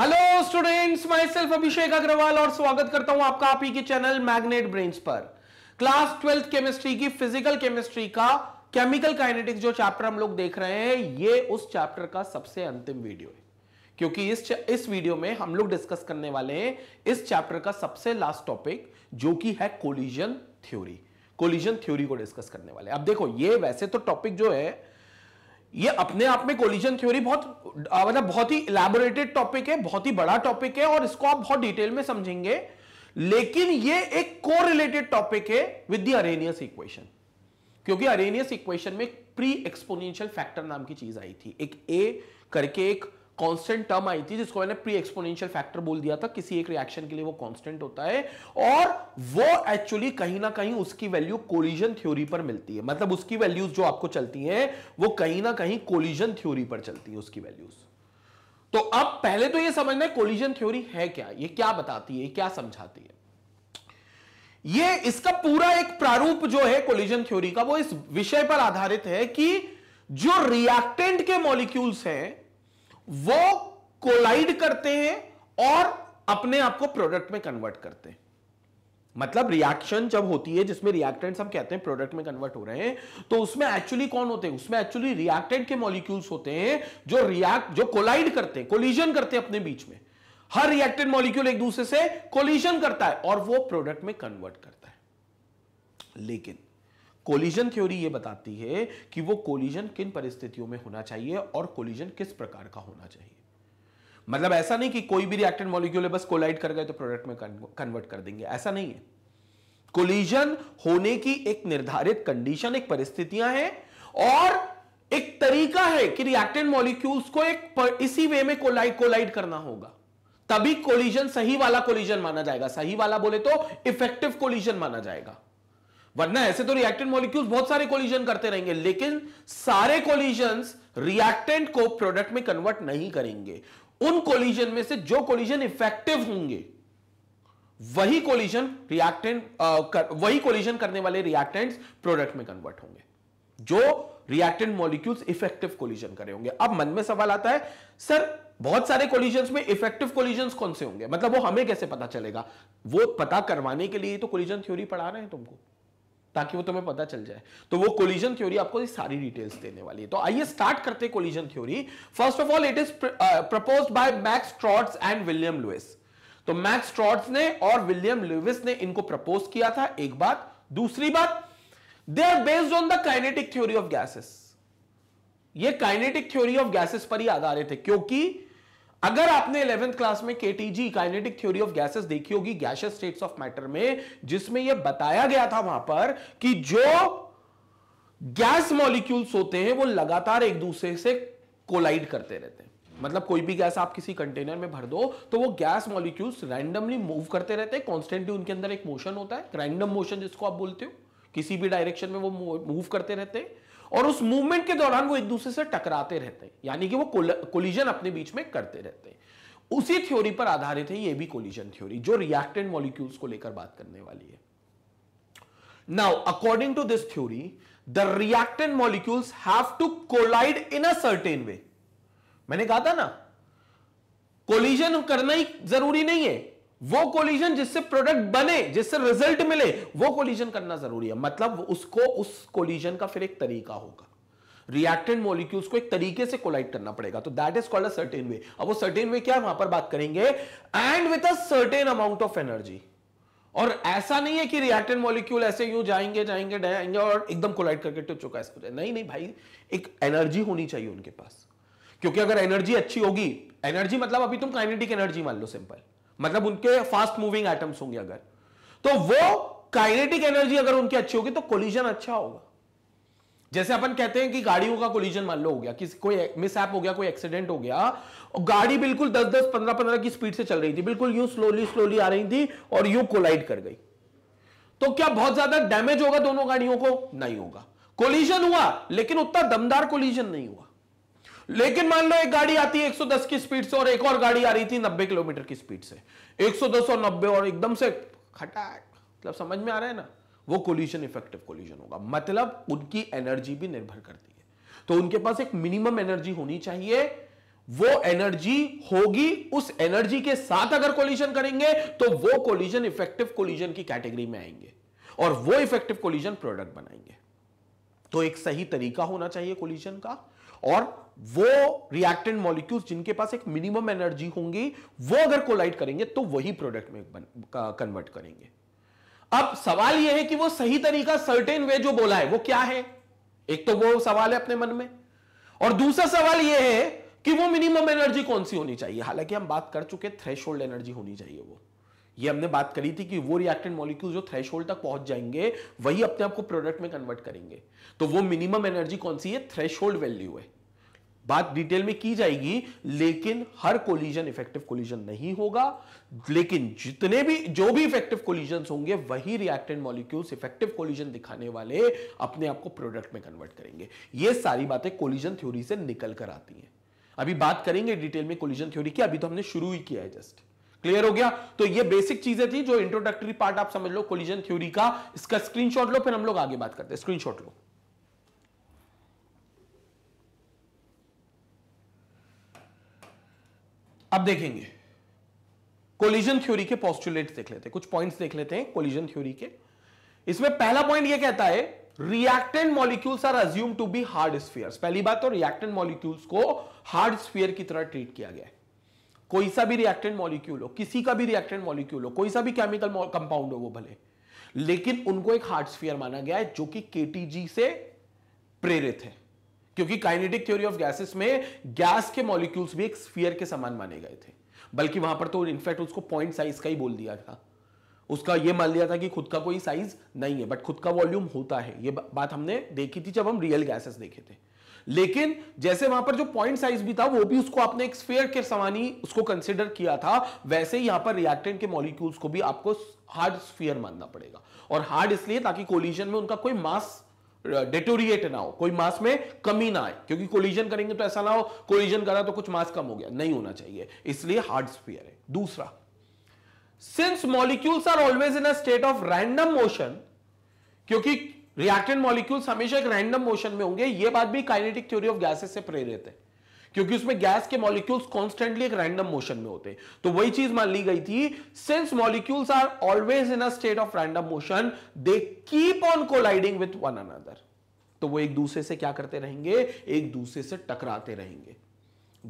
Hello students myself Abhishek Agrawal और स्वागत करता हूं आपका आप ही के चैनल मैग्नेट ब्रेन्स पर क्लास ट्वेल्थ केमिस्ट्री की फिजिकल केमिस्ट्री का केमिकल काइनेटिक्स जो चैप्टर हम लोग देख रहे हैं ये उस चैप्टर का सबसे अंतिम वीडियो है क्योंकि इस इस वीडियो में हम लोग डिस्कस करने वाले हैं इस चैप्टर का सबसे लास्ट टॉपिक जो कि है कोलिजन थ्योरी कोलिजन थ्योरी को डिस्कस करने वाले अब देखो ये वैसे तो टॉपिक जो है ये अपने आप में कोलिजन थ्योरी बहुत मतलब बहुत ही इलेबोरेटेड टॉपिक है बहुत ही बड़ा टॉपिक है और इसको आप बहुत डिटेल में समझेंगे लेकिन ये एक को रिलेटेड टॉपिक है विद दी अरेनियस इक्वेशन क्योंकि अरेनियस इक्वेशन में प्री एक्सपोनेंशियल फैक्टर नाम की चीज आई थी एक ए करके एक कांस्टेंट टर्म आई थी जिसको मैंने प्री एक्सपोनेंशियल फैक्टर बोल दिया था किसी एक रिएक्शन के लिए वो कांस्टेंट होता है और वो एक्चुअली कहीं ना कहीं उसकी वैल्यू कोलिजन थ्योरी पर मिलती है मतलब उसकी वैल्यूज जो आपको चलती हैं वो कहीं ना कहीं कोलिजन थ्योरी पर चलती है उसकी वैल्यूज तो अब पहले तो यह समझना है कोलिजन थ्योरी है क्या ये क्या बताती है क्या समझाती है ये इसका पूरा एक प्रारूप जो है कोलिजन थ्योरी का वो इस विषय पर आधारित है कि जो रिएक्टेंट के मॉलिक्यूल्स हैं वो कोलाइड करते हैं और अपने आप को प्रोडक्ट में कन्वर्ट करते हैं मतलब रिएक्शन जब होती है जिसमें रिएक्टेंट हम कहते हैं प्रोडक्ट में कन्वर्ट हो रहे हैं तो उसमें एक्चुअली कौन होते हैं उसमें एक्चुअली रिएक्टेंट के मॉलिक्यूल्स होते हैं जो रिएक्ट जो कोलाइड करते हैं कोलिजन करते हैं अपने बीच में हर रिएक्टेड मॉलिक्यूल एक दूसरे से कोलिजन करता है और वो प्रोडक्ट में कन्वर्ट करता है लेकिन कोलिजन थ्योरी ये बताती है कि वो कोलिजन किन परिस्थितियों में होना चाहिए और कोलिजन किस प्रकार का होना चाहिए मतलब ऐसा नहीं कि कोई भी रिएक्टेंट मॉलिक्यूल है बस कोलाइड कर गए तो प्रोडक्ट में कन्वर्ट कर देंगे ऐसा नहीं है कोलिजन होने की एक निर्धारित कंडीशन एक परिस्थितियां हैं और एक तरीका है कि रिएक्टेंट मॉलिक्यूल्स को एक पर, इसी वे में कोलाइड कोलाइड करना होगा तभी कोलिजन सही वाला कोलिजन माना जाएगा सही वाला बोले तो इफेक्टिव कोलिजन माना जाएगा वरना ऐसे तो रिएक्टेंट मॉलिक्यूल्स बहुत सारे कोलिजन करते रहेंगे लेकिन सारे कोलिजन रिएक्टेंट को प्रोडक्ट में कन्वर्ट नहीं करेंगे उन कोलिजन में से जो कोलिजन इफेक्टिव होंगे वही कोलिजन रिएक्टेंट वही कोलिजन करने वाले रिएक्टेंट्स प्रोडक्ट में कन्वर्ट होंगे जो रिएक्टेंट मॉलिक्यूल्स इफेक्टिव कोलिजन करे होंगे अब मन में सवाल आता है सर बहुत सारे कोलिजन में इफेक्टिव कोलिजन कौन से होंगे मतलब वो हमें कैसे पता चलेगा वो पता करवाने के लिए तो कोलिजन थ्योरी पढ़ा रहे हैं तुमको ताकि वो तुम्हें पता चल जाए तो वो कोलिजन थ्योरी आपको सारी डिटेल्स देने वाली है तो आइए स्टार्ट करते हैं collision theory first of all it is propose by Max Trautz and William Lewis तो मैक्स ट्रॉट्स ने और विलियम लुइस ने इनको प्रपोज किया था एक बात दूसरी बात they are based on the kinetic theory of gases ये काइनेटिक थ्योरी ऑफ गैसेस पर ही आधारित है क्योंकि अगर आपने इलेवेंथ क्लास में KTG kinetic theory of gases देखी होगी गैसेस स्टेट्स ऑफ मैटर में जिसमें यह बताया गया था वहां पर कि जो गैस मॉलिक्यूल्स होते हैं वो लगातार एक दूसरे से कोलाइड करते रहते हैं मतलब कोई भी गैस आप किसी कंटेनर में भर दो तो वो गैस मॉलिक्यूल्स रैंडमली मूव करते रहते हैं कॉन्स्टेंटली उनके अंदर एक मोशन होता है रैंडम मोशन जिसको आप बोलते हो किसी भी डायरेक्शन में वो मूव करते रहते हैं और उस मूवमेंट के दौरान वो एक दूसरे से टकराते रहते हैं यानी कि वो कोलिजन अपने बीच में करते रहते हैं उसी थ्योरी पर आधारित है ये भी कोलिजन थ्योरी जो रिएक्टेंट मॉलिक्यूल्स को लेकर बात करने वाली है now according to this theory the reactant molecules have to collide in a certain way मैंने कहा था ना कोलिजन करना ही जरूरी नहीं है वो कोलिजन जिससे प्रोडक्ट बने जिससे रिजल्ट मिले वो कोलिजन करना जरूरी है मतलब उसको उस कोलिजन का फिर एक तरीका होगा रिएक्टेंट मॉलिक्यूल्स को एक तरीके से कोलाइड करना पड़ेगा तो that is called a certain way अब वो सर्टेन वे क्या है वहां पर बात करेंगे and with a certain amount of energy और ऐसा नहीं है कि रिएक्टेंट मॉलिक्यूल ऐसे यूं जाएंगे जाएंगे जाएंगे और एकदम कोलाइड करके टूट चुका है नहीं नहीं भाई एक एनर्जी होनी चाहिए उनके पास क्योंकि अगर एनर्जी अच्छी होगी एनर्जी मतलब अभी तुम काइनेटिक एनर्जी मान लो सिंपल मतलब उनके फास्ट मूविंग एटम्स होंगे अगर तो वो काइनेटिक एनर्जी अगर उनकी अच्छी होगी तो कोलिजन अच्छा होगा जैसे अपन कहते हैं कि गाड़ियों का कोलिजन मान लो हो गया किसी कोई मिसहैप हो गया कोई एक्सीडेंट हो गया और गाड़ी बिल्कुल 10 10 15 15 की स्पीड से चल रही थी बिल्कुल यूं स्लोली स्लोली आ रही थी और यूं कोलाइड कर गई तो क्या बहुत ज्यादा डैमेज होगा दोनों गाड़ियों को नहीं होगा कोलिजन हुआ लेकिन उतना दमदार कोलिजन नहीं हुआ लेकिन मान लो एक गाड़ी आती है 110 की स्पीड से और एक और गाड़ी आ रही थी 90 किलोमीटर की स्पीड से 110 और 90 और एकदम से खटाक मतलब समझ में आ रहा है ना वो कोल्यूशन इफेक्टिव कोल्यूशन होगा मतलब उनकी एनर्जी भी निर्भर करती है तो उनके पास एक मिनिमम एनर्जी होनी चाहिए वो एनर्जी होगी उस एनर्जी के साथ अगर कोल्यूशन करेंगे तो वो कोल्यूशन इफेक्टिव कोल्यूशन की कैटेगरी में आएंगे और वो इफेक्टिव कोल्यूशन प्रोडक्ट बनाएंगे तो एक सही तरीका होना चाहिए कोल्यूशन का और वो रिएक्टेंट मॉलिक्यूल्स जिनके पास एक मिनिमम एनर्जी होंगी वो अगर कोलाइट करेंगे तो वही प्रोडक्ट में कन्वर्ट करेंगे अब सवाल यह है कि वो सही तरीका सर्टेन वे जो बोला है वो क्या है एक तो वो सवाल है अपने मन में और दूसरा सवाल ये है कि वो मिनिमम एनर्जी कौन सी होनी चाहिए हालांकि हम बात कर चुके थ्रेश एनर्जी होनी चाहिए वो ये हमने बात करी थी कि वो रिएक्टेड मॉलिक्यूल जो थ्रेश तक पहुंच जाएंगे वही अपने आप को प्रोडक्ट में कन्वर्ट करेंगे तो वो मिनिमम एनर्जी कौन सी है थ्रेश वैल्यू है बात डिटेल में की जाएगी लेकिन हर कोलिजन इफेक्टिव कोलिजन नहीं होगा लेकिन जितने भी जो भी इफेक्टिव कोलिजन होंगे वही रिएक्टेड मॉलिक्यूल्स इफेक्टिव कोलिजन दिखाने वाले अपने आप को प्रोडक्ट में कन्वर्ट करेंगे ये सारी बातें कोलिजन थ्योरी से निकल कर आती हैं अभी बात करेंगे डिटेल में कोलिजन थ्योरी की अभी तो हमने शुरू ही किया है जस्ट क्लियर हो गया तो ये बेसिक चीजें थी जो इंट्रोडक्टरी पार्ट आप समझ लो कोलिजन थ्योरी का इसका स्क्रीनशॉट लो फिर हम लोग आगे बात करते हैं स्क्रीनशॉट लो अब देखेंगे कोलिजन थ्योरी के पॉस्टुलेट देख लेते हैं कुछ पॉइंट्स देख लेते हैं कोलिजन थ्योरी के इसमें पहला पॉइंट ये कहता है reactant molecules are assume to be hard sphere पहली बात तो रिएक्टेंट मॉलिक्यूल्स को हार्ड स्फीयर की तरह ट्रीट किया गया है कोई सा भी रिएक्टेंट मॉलिक्यूल हो किसी का भी रिएक्टेंट मॉलिक्यूल हो कोई सा भी केमिकल कंपाउंड हो वो भले लेकिन उनको एक हार्ड स्फीयर माना गया है जो कि केटीजी से प्रेरित है क्योंकि काइनेटिक थ्योरी ऑफ गैसेस में गैस के मॉलिक्यूल्स भी एक स्फीयर के समान माने गए थे बल्कि वहां पर तो इनफैक्ट उसको पॉइंट साइज का ही बोल दिया था उसका यह मान लिया था कि खुद का कोई साइज नहीं है बट खुद का वॉल्यूम होता है यह बात हमने देखी थी जब हम रियल गैसेस देखे थे लेकिन जैसे वहां पर जो पॉइंट साइज भी था वो भी उसको आपने एक स्फेयर के समान ही उसको कंसिडर किया था वैसे ही यहां पर रिएक्टेंट के मॉलिक्यूल्स को भी आपको हार्ड स्फीयर मानना पड़ेगा और हार्ड इसलिए ताकि कोलिजन में उनका कोई मास डेटोरिएट ना हो कोई मास में कमी ना आए क्योंकि कोलिजन करेंगे तो ऐसा ना हो कोलिजन करा तो कुछ मास कम हो गया नहीं होना चाहिए इसलिए हार्ड स्पीयर है दूसरा since molecules are always in a state of random motion क्योंकि रिएक्टेंट मॉलिक्यूल्स हमेशा एक रैंडम मोशन में होंगे यह बात भी काइनेटिक थ्योरी ऑफ गैसेस से प्रेरित है क्योंकि उसमें गैस के मॉलिक्यूल्स कॉन्स्टेंटली एक रैंडम मोशन में होते हैं तो वही चीज मान ली गई थी since molecules are always in a state of random motion they keep on colliding with one another तो वो एक दूसरे से क्या करते रहेंगे एक दूसरे से टकराते रहेंगे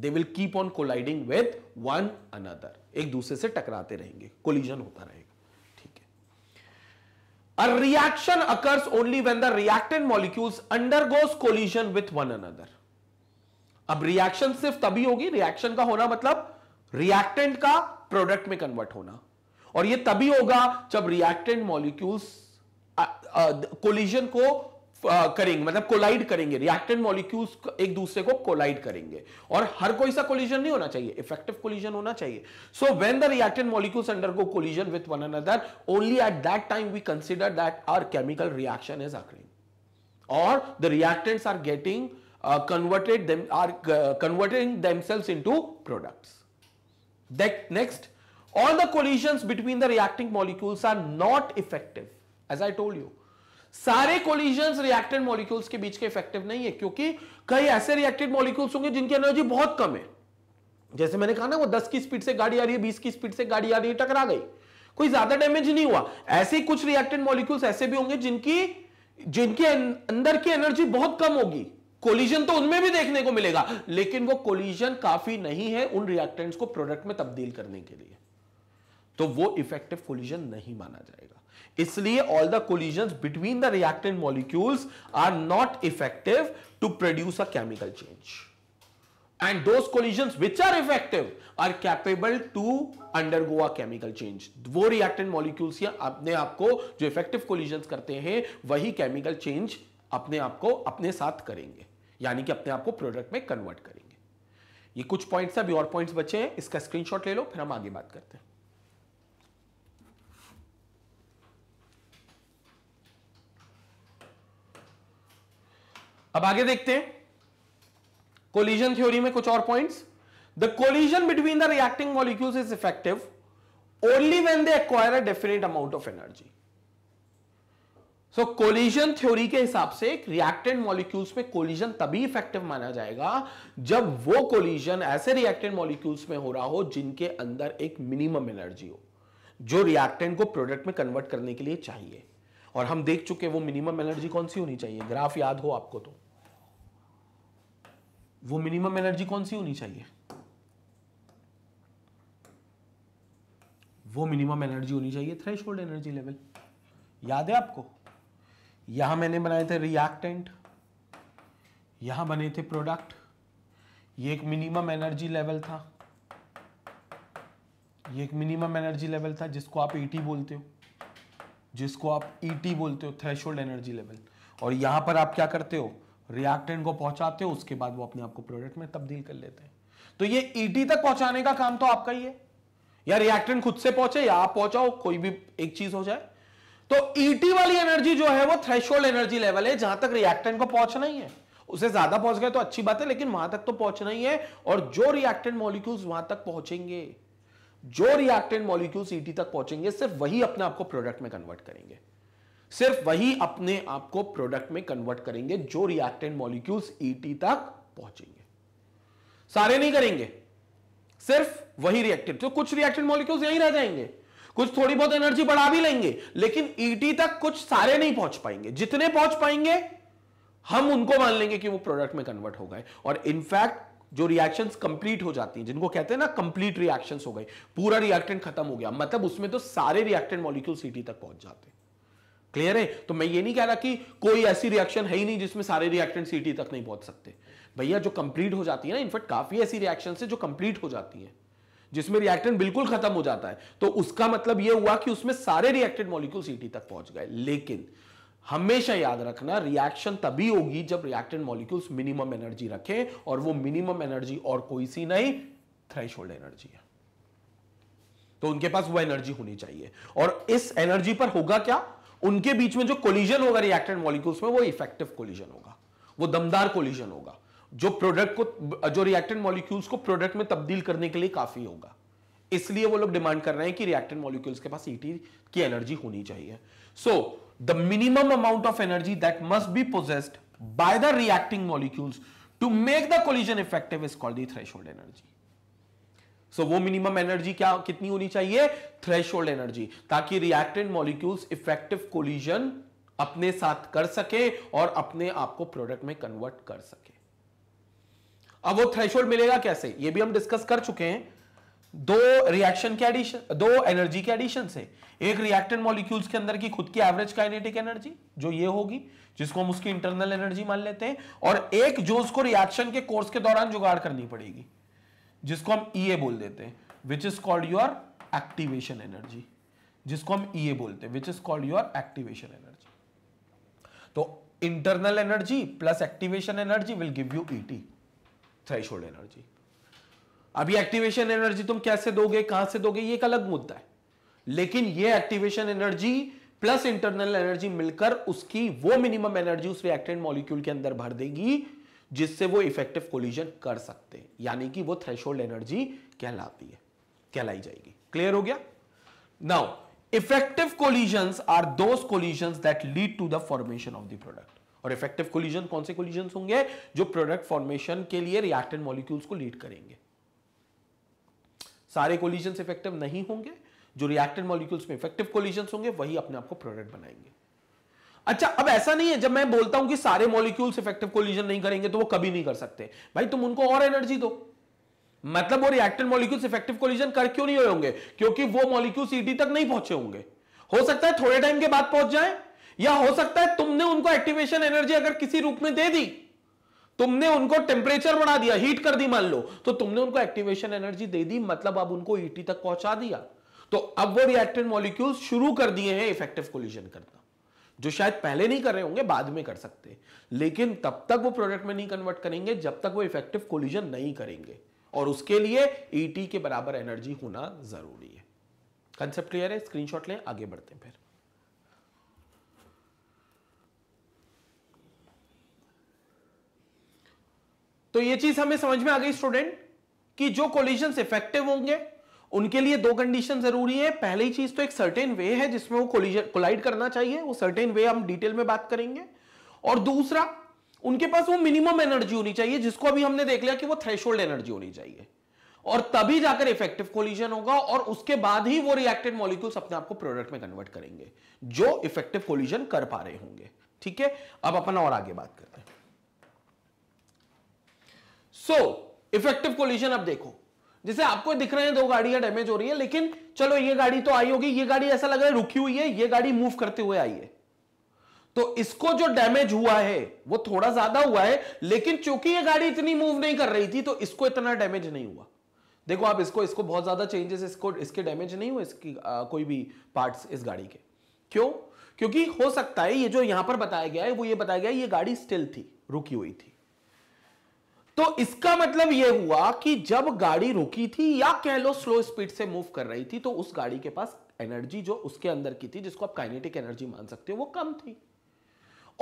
they will keep on colliding with one another एक दूसरे से टकराते रहेंगे कोलिजन होता रहेगा A reaction occurs only when the reactant molecules undergoes collision with one another. अब रिएक्शन सिर्फ तभी होगी रिएक्शन का होना मतलब रिएक्टेंट का प्रोडक्ट में कन्वर्ट होना और ये तभी होगा जब रिएक्टेंट मॉलिक्यूल्स कोलिजन को करेंगे मतलब कोलाइड करेंगे रिएक्टेंट मॉलिक्यूल्स एक दूसरे को कोलाइड करेंगे और हर कोई सा कोलिजन नहीं होना चाहिए इफेक्टिव कोलिजन होना चाहिए so when the reactant molecules undergo collision with one another only at that time we consider that our chemical reaction is occurring और the reactants are getting Uh, converted them are uh, converting themselves into products that next all the collisions between the reacting molecules are not effective as i told you सारे collision reacted molecules के बीच के effective नहीं है क्योंकि कई ऐसे reacted molecules होंगे जिनकी एनर्जी बहुत कम है जैसे मैंने कहा ना वो 10 की स्पीड से गाड़ी आ रही है 20 की स्पीड से गाड़ी आ रही है टकरा गई कोई ज्यादा डैमेज नहीं हुआ ऐसे कुछ रिएक्टेड मॉलिक्यूल्स ऐसे भी होंगे जिनकी जिनके अं, अंदर की एनर्जी बहुत कम होगी कोलिजन तो उनमें भी देखने को मिलेगा लेकिन वो कोलिजन काफी नहीं है उन रिएक्टेंट्स को प्रोडक्ट में तब्दील करने के लिए तो वो इफेक्टिव कोलिजन नहीं माना जाएगा इसलिए all the collision between the reactant molecules are not effective to produce a chemical change and those collisions which are effective are capable to undergo a chemical change वो reactant molecules या अपने आप को जो effective collisions करते हैं वही chemical change अपने आप को अपने साथ करेंगे यानी कि अपने आप को प्रोडक्ट में कन्वर्ट करेंगे ये कुछ पॉइंट्स अभी और पॉइंट्स बचे हैं इसका स्क्रीनशॉट ले लो फिर हम आगे बात करते हैं अब आगे देखते हैं कोलिजन थ्योरी में कुछ और points the collision between the reacting molecules is effective only when they acquire a definite amount of energy so collision theory के हिसाब से एक रिएक्टेंट मॉलिक्यूल्स में कोलिजन तभी इफेक्टिव माना जाएगा जब वो कोलिजन ऐसे रिएक्टेंट मॉलिक्यूल्स में हो रहा हो जिनके अंदर एक मिनिमम एनर्जी हो जो रिएक्टेंट को प्रोडक्ट में कन्वर्ट करने के लिए चाहिए और हम देख चुके वो मिनिमम एनर्जी कौन सी होनी चाहिए ग्राफ याद हो आपको तो वो मिनिमम एनर्जी कौन सी होनी चाहिए वो मिनिमम एनर्जी होनी चाहिए थ्रेश एनर्जी लेवल याद है आपको यहां मैंने बनाए थे रिएक्टेंट यहां बने थे प्रोडक्ट ये एक मिनिमम एनर्जी लेवल था ये एक मिनिमम एनर्जी लेवल था जिसको आप ईटी e बोलते हो जिसको आप ईटी e बोलते हो थ्रेश एनर्जी लेवल और यहां पर आप क्या करते हो रिएक्टेंट को पहुंचाते हो उसके बाद वो अपने आप को प्रोडक्ट में तब्दील कर लेते हैं तो ये ईटी e तक पहुंचाने का काम तो आपका ही है या रिएक्टेंट खुद से पहुंचे या आप पहुंचाओ कोई भी एक चीज हो जाए तो ईटी e वाली एनर्जी जो है वो थ्रेशोल्ड एनर्जी लेवल है जहां तक रिएक्टेंट को पहुंचना ही है उसे ज्यादा पहुंच गए तो अच्छी बात है लेकिन वहां तक तो पहुंचना ही है और जो रिएक्टेंट मॉलिक्यूल्स वहां तक पहुंचेंगे जो रिएक्टेंट मॉलिक्यूल्स ईटी तक पहुंचेंगे सिर्फ वही अपने आपको प्रोडक्ट में कन्वर्ट करेंगे सिर्फ वही अपने आप को प्रोडक्ट में कन्वर्ट करेंगे जो रिएक्टेंट मॉलिक्यूल्स ईटी तक पहुंचेंगे सारे नहीं करेंगे सिर्फ वही रिएक्टेंट तो कुछ रिएक्टेंट मॉलिक्यूल्स यहीं रह जाएंगे कुछ थोड़ी बहुत एनर्जी बढ़ा भी लेंगे लेकिन ईटी e तक कुछ सारे नहीं पहुंच पाएंगे जितने पहुंच पाएंगे हम उनको मान लेंगे कि वो प्रोडक्ट में कन्वर्ट हो गए और इनफैक्ट जो रिएक्शन कंप्लीट हो जाती हैं जिनको कहते हैं ना कंप्लीट रिएक्शन हो गए पूरा रिएक्टेंट खत्म हो गया मतलब उसमें तो सारे रिएक्टेंट मॉलिक्यूल सीटी तक पहुंच जाते हैं क्लियर है तो मैं ये नहीं कह रहा कि कोई ऐसी रिएक्शन है ही नहीं जिसमें सारे रिएक्टेंट सीटी e तक नहीं पहुंच सकते भैया जो कंप्लीट हो जाती है ना इनफैक्ट काफी ऐसी रिएक्शन है जो कंप्लीट हो जाती है जिसमें रिएक्टेंट बिल्कुल खत्म हो जाता है तो उसका मतलब यह हुआ कि उसमें सारे रिएक्टेड मॉलिक्यूल सीटी तक पहुंच गए लेकिन हमेशा याद रखना रिएक्शन तभी होगी जब रिएक्टेड मॉलिक्यूल्स मिनिमम एनर्जी रखें और वो मिनिमम एनर्जी और कोई सी नहीं थ्रेश एनर्जी है तो उनके पास वो एनर्जी होनी चाहिए और इस एनर्जी पर होगा क्या उनके बीच में जो कोलिजन होगा रिएक्टेड मॉलिक्यूल्स में वो इफेक्टिव कोलिजन होगा वो दमदार कोलिजन होगा जो प्रोडक्ट को जो रिएक्टेंट मॉलिक्यूल्स को प्रोडक्ट में तब्दील करने के लिए काफी होगा इसलिए वो लोग डिमांड कर रहे हैं कि रिएक्टेंट मॉलिक्यूल्स के पास ईटी की एनर्जी होनी चाहिए so the minimum amount of energy that must be possessed by the reacting molecules to make the collision effective is called threshold energy so वो मिनिमम एनर्जी क्या कितनी होनी चाहिए hold energy ताकि reactant molecules effective collision अपने साथ कर सके और अपने आप को प्रोडक्ट में कन्वर्ट कर सके अब वो थ्रेशोल्ड मिलेगा कैसे ये भी हम डिस्कस कर चुके हैं दो रिएक्शन के एडिशन दो एनर्जी के एडिशन से एक रिएक्टेंट मॉलिक्यूल्स के अंदर की खुद की एवरेज काइनेटिक एनर्जी जो ये होगी जिसको हम उसकी इंटरनल एनर्जी मान लेते हैं और एक जो उसको रिएक्शन के कोर्स के दौरान जुगाड़ करनी पड़ेगी जिसको हम ई e बोल देते हैं which is called your activation energy जिसको हम ई e बोलते हैं which is called your activation energy तो internal energy plus activation energy will give you ET threshold energy अभी एक्टिवेशन एनर्जी तुम कैसे दोगे कहां से दोगे ये एक अलग मुद्दा है लेकिन ये activation energy plus internal energy मिलकर उसकी वो मिनिमम एनर्जी उस रिएक्टेंट मॉलिक्यूल के अंदर भर देगी जिससे वो इफेक्टिव कोलिजन कर सकते हैं यानी कि वो थ्रेशोल्ड एनर्जी कहलाती है कहलाई जाएगी क्लियर हो गया now effective collision are those collision that lead to the formation of the product और इफेक्टिव कोलिजन कौन से कोलिजन होंगे जो प्रोडक्ट फॉर्मेशन के लिए रिएक्टेड मॉलिक्यूल्स को लीड करेंगे सारे कोलिजन इफेक्टिव नहीं होंगे जो रिएक्टेड मॉलिक्यूल्स में इफेक्टिव कोलिजन होंगे वही अपने आप को प्रोडक्ट बनाएंगे अच्छा अब ऐसा नहीं है जब मैं बोलता हूं कि सारे मॉलिक्यूल्स इफेक्टिव कोलिजन नहीं करेंगे तो वो कभी नहीं कर सकते भाई तुम उनको और एनर्जी दो मतलब वो रिएक्टेड मॉलिक्यूल्स इफेक्टिव कोलिजन कर क्यों नहीं होंगे क्योंकि वो मॉलिक्यूल सीटी तक नहीं पहुंचे होंगे हो सकता है थोड़े टाइम के बाद पहुंच जाए या हो सकता है तुमने उनको एक्टिवेशन एनर्जी अगर किसी रूप में दे दी तुमने उनको टेम्परेचर बढ़ा दिया हीट कर दी मान लो तो तुमने उनको एक्टिवेशन एनर्जी दे दी मतलब अब उनको ईटी e तक पहुंचा दिया तो अब वो रिएक्टेड मॉलिक्यूल शुरू कर दिए हैं इफेक्टिव कोलिजन करना जो शायद पहले नहीं कर रहे होंगे बाद में कर सकते लेकिन तब तक वो प्रोडक्ट में नहीं कन्वर्ट करेंगे जब तक वो इफेक्टिव कोलिजन नहीं करेंगे और उसके लिए ईटी e के बराबर एनर्जी होना जरूरी है कंसेप्ट क्लियर है स्क्रीनशॉट लें आगे बढ़ते हैं फिर तो ये चीज हमें समझ में आ गई स्टूडेंट कि जो कोलिजन इफेक्टिव होंगे उनके लिए दो कंडीशन जरूरी है पहली चीज तो एक सर्टेन वे है जिसमें वो कोलिजन कोलाइड करना चाहिए वो सर्टेन वे हम डिटेल में बात करेंगे और दूसरा उनके पास वो मिनिमम एनर्जी होनी चाहिए जिसको अभी हमने देख लिया कि वो थ्रेशोल्ड एनर्जी होनी चाहिए और तभी जाकर इफेक्टिव कोलिजन होगा और उसके बाद ही वो रिएक्टेड मॉलिक्यूल्स अपने आप को प्रोडक्ट में कन्वर्ट करेंगे जो इफेक्टिव कोलिजन कर पा रहे होंगे ठीक है अब अपन और आगे बात करें सो इफेक्टिव कोलिशन अब देखो जैसे आपको दिख रहे हैं दो गाड़ियां डैमेज हो रही है लेकिन चलो ये गाड़ी तो आई होगी ये गाड़ी ऐसा लग रहा है रुकी हुई है ये गाड़ी मूव करते हुए आई है तो इसको जो डैमेज हुआ है वो थोड़ा ज्यादा हुआ है लेकिन चूंकि ये गाड़ी इतनी मूव नहीं कर रही थी तो इसको इतना डैमेज नहीं हुआ देखो आप इसको इसको बहुत ज्यादा चेंजेस इसको इसके डैमेज नहीं हुए इसकी आ, कोई भी पार्ट्स इस गाड़ी के क्यों क्योंकि हो सकता है ये जो यहां पर बताया गया है वो ये बताया गया है ये गाड़ी स्टिल थी रुकी हुई थी तो इसका मतलब यह हुआ कि जब गाड़ी रुकी थी या कह लो स्लो स्पीड से मूव कर रही थी तो उस गाड़ी के पास एनर्जी जो उसके अंदर की थी जिसको आप काइनेटिक एनर्जी मान सकते हो वो कम थी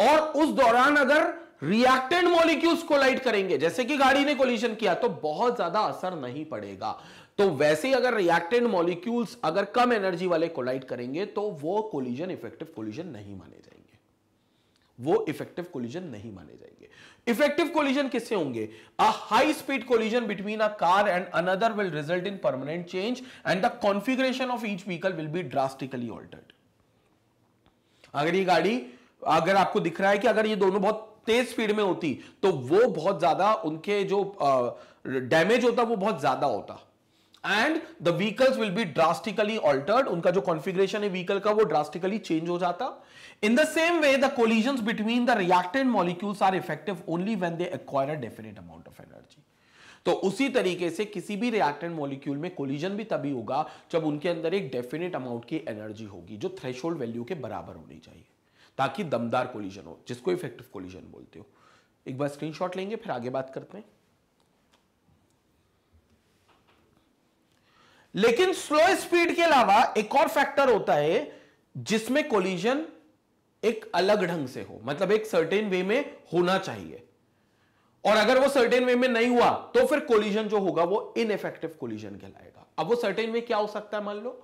और उस दौरान अगर रिएक्टेड मॉलिक्यूल्स कोलाइड करेंगे जैसे कि गाड़ी ने कोलिशन किया तो बहुत ज्यादा असर नहीं पड़ेगा तो वैसे ही अगर रिएक्टेड मॉलिक्यूल्स अगर कम एनर्जी वाले कोलाइड करेंगे तो वो कोलिजन इफेक्टिव कोलिजन नहीं माने जाएंगे वो इफेक्टिव कोलिजन नहीं माने जाएंगे इफेक्टिव कोलिजन किससे होंगे a high speed collision between a car and another will result in permanent change and the configuration of each vehicle will be drastically altered अगर ये गाड़ी अगर आपको दिख रहा है कि अगर ये दोनों बहुत तेज स्पीड में होती तो वो बहुत ज्यादा उनके जो डैमेज होता वो बहुत ज्यादा होता and the vehicles will be drastically altered उनका जो कॉन्फिग्रेशन है व्हीकल का वो ड्रास्टिकली चेंज हो जाता in the same way the collision between the reacted molecules are effective only when they acquire definite amount of energy तो उसी तरीके से किसी भी रिएक्टेंट मॉलिक्यूल में कोलिजन भी तभी होगा जब उनके अंदर एक डेफिनेट अमाउंट की एनर्जी होगी जो थ्रेश वैल्यू के बराबर होनी चाहिए ताकि दमदार कोलिजन हो जिसको इफेक्टिव कोलिजन बोलते हो एक बार स्क्रीनशॉट लेंगे फिर आगे बात करते हैं लेकिन स्लो स्पीड के अलावा एक और फैक्टर होता है जिसमें कोलिजन एक अलग ढंग से हो मतलब एक सर्टेन वे में होना चाहिए और अगर वो सर्टेन वे में नहीं हुआ तो फिर कोलिजन जो होगा वो इफेक्टिव कोलिजन कहलाएगा अब वो सर्टेन वे क्या हो सकता है मान लो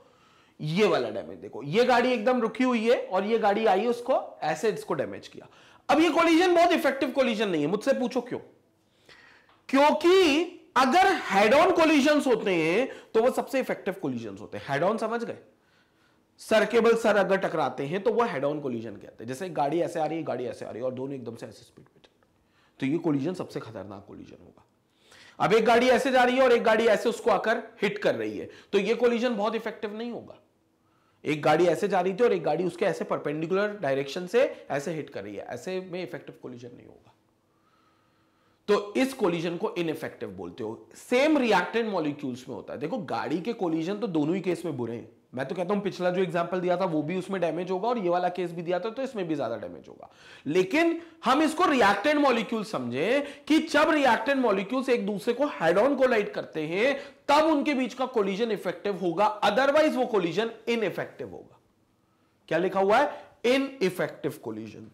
ये वाला डैमेज देखो ये गाड़ी एकदम रुकी हुई है और ये गाड़ी आई उसको ऐसे इसको डैमेज किया अब ये कोलिजन बहुत इफेक्टिव कोलिजन नहीं है मुझसे पूछो क्यों क्योंकि अगर हेड ऑन कोलिजन होते हैं तो वो सबसे इफेक्टिव कोलिजन होते हैं हेड ऑन समझ गए सर के बल सर अगर टकराते हैं तो वो हेड ऑन कोलिजन कहते हैं जैसे गाड़ी ऐसे आ रही है गाड़ी ऐसे आ रही है और दोनों एकदम से ऐसे स्पीड में तो ये कोलिजन सबसे खतरनाक कोलिजन होगा अब एक गाड़ी ऐसे जा रही है और एक गाड़ी ऐसे उसको आकर हिट कर रही है तो ये कोलिजन बहुत इफेक्टिव नहीं होगा एक गाड़ी ऐसे जा रही थी और एक गाड़ी उसके ऐसे परपेंडिकुलर डायरेक्शन से ऐसे हिट कर रही है ऐसे में इफेक्टिव कोलिजन नहीं होगा तो इस कोलिजन को इनफेक्टिव बोलते हो सेम रिएक्टेड मॉलिक्यूल्स में होता है देखो गाड़ी के कोलिजन तो दोनों ही केस में बुरे हैं मैं तो कहता हूं पिछला जो एग्जांपल दिया था वो भी उसमें डैमेज होगा और ये वाला केस भी दिया था तो इसमें भी ज्यादा डैमेज होगा लेकिन हम इसको रिएक्टेड मॉलिक्यूल समझे कि जब रिएक्टेड मॉलिक्यूल्स एक दूसरे को हेड ऑन कोलाइट करते हैं तब उनके बीच का कोलिजन इफेक्टिव होगा अदरवाइज वो कोलिजन इनफेक्टिव होगा क्या लिखा हुआ है इफेक्टिव कोलिजन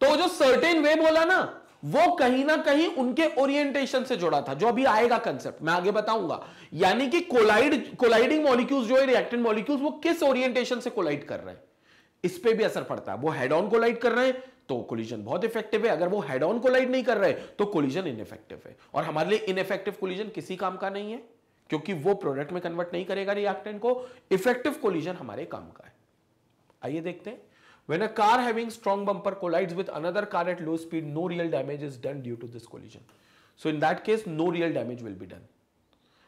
तो जो सर्टेन वे बोला ना वो कहीं ना कहीं उनके ओरिएंटेशन से जुड़ा था जो अभी आएगा कंसेप्ट मैं आगे बताऊंगा यानी कि कोलाइड कोलाइडिंग मॉलिक्यूल्स जो है रिएक्टेंट मॉलिक्यूल्स वो किस ओरिएंटेशन से कोलाइड कर रहे हैं इस पे भी असर पड़ता है वो हेड ऑन कोलाइड कर रहे हैं तो कोलिजन बहुत इफेक्टिव है अगर वो हेड ऑन कोलाइड नहीं कर रहे तो कोलिजन इनफेक्टिव है और हमारे लिए इनफेक्टिव कोलिजन किसी काम का नहीं है क्योंकि वो प्रोडक्ट में कन्वर्ट नहीं करेगा रिएक्टेंट को इफेक्टिव कोलिजन हमारे काम का है आइए देखते हैं When a car having strong bumper collides with another car at low speed, no real damage is done due to this collision. So in that case, no real damage will be done.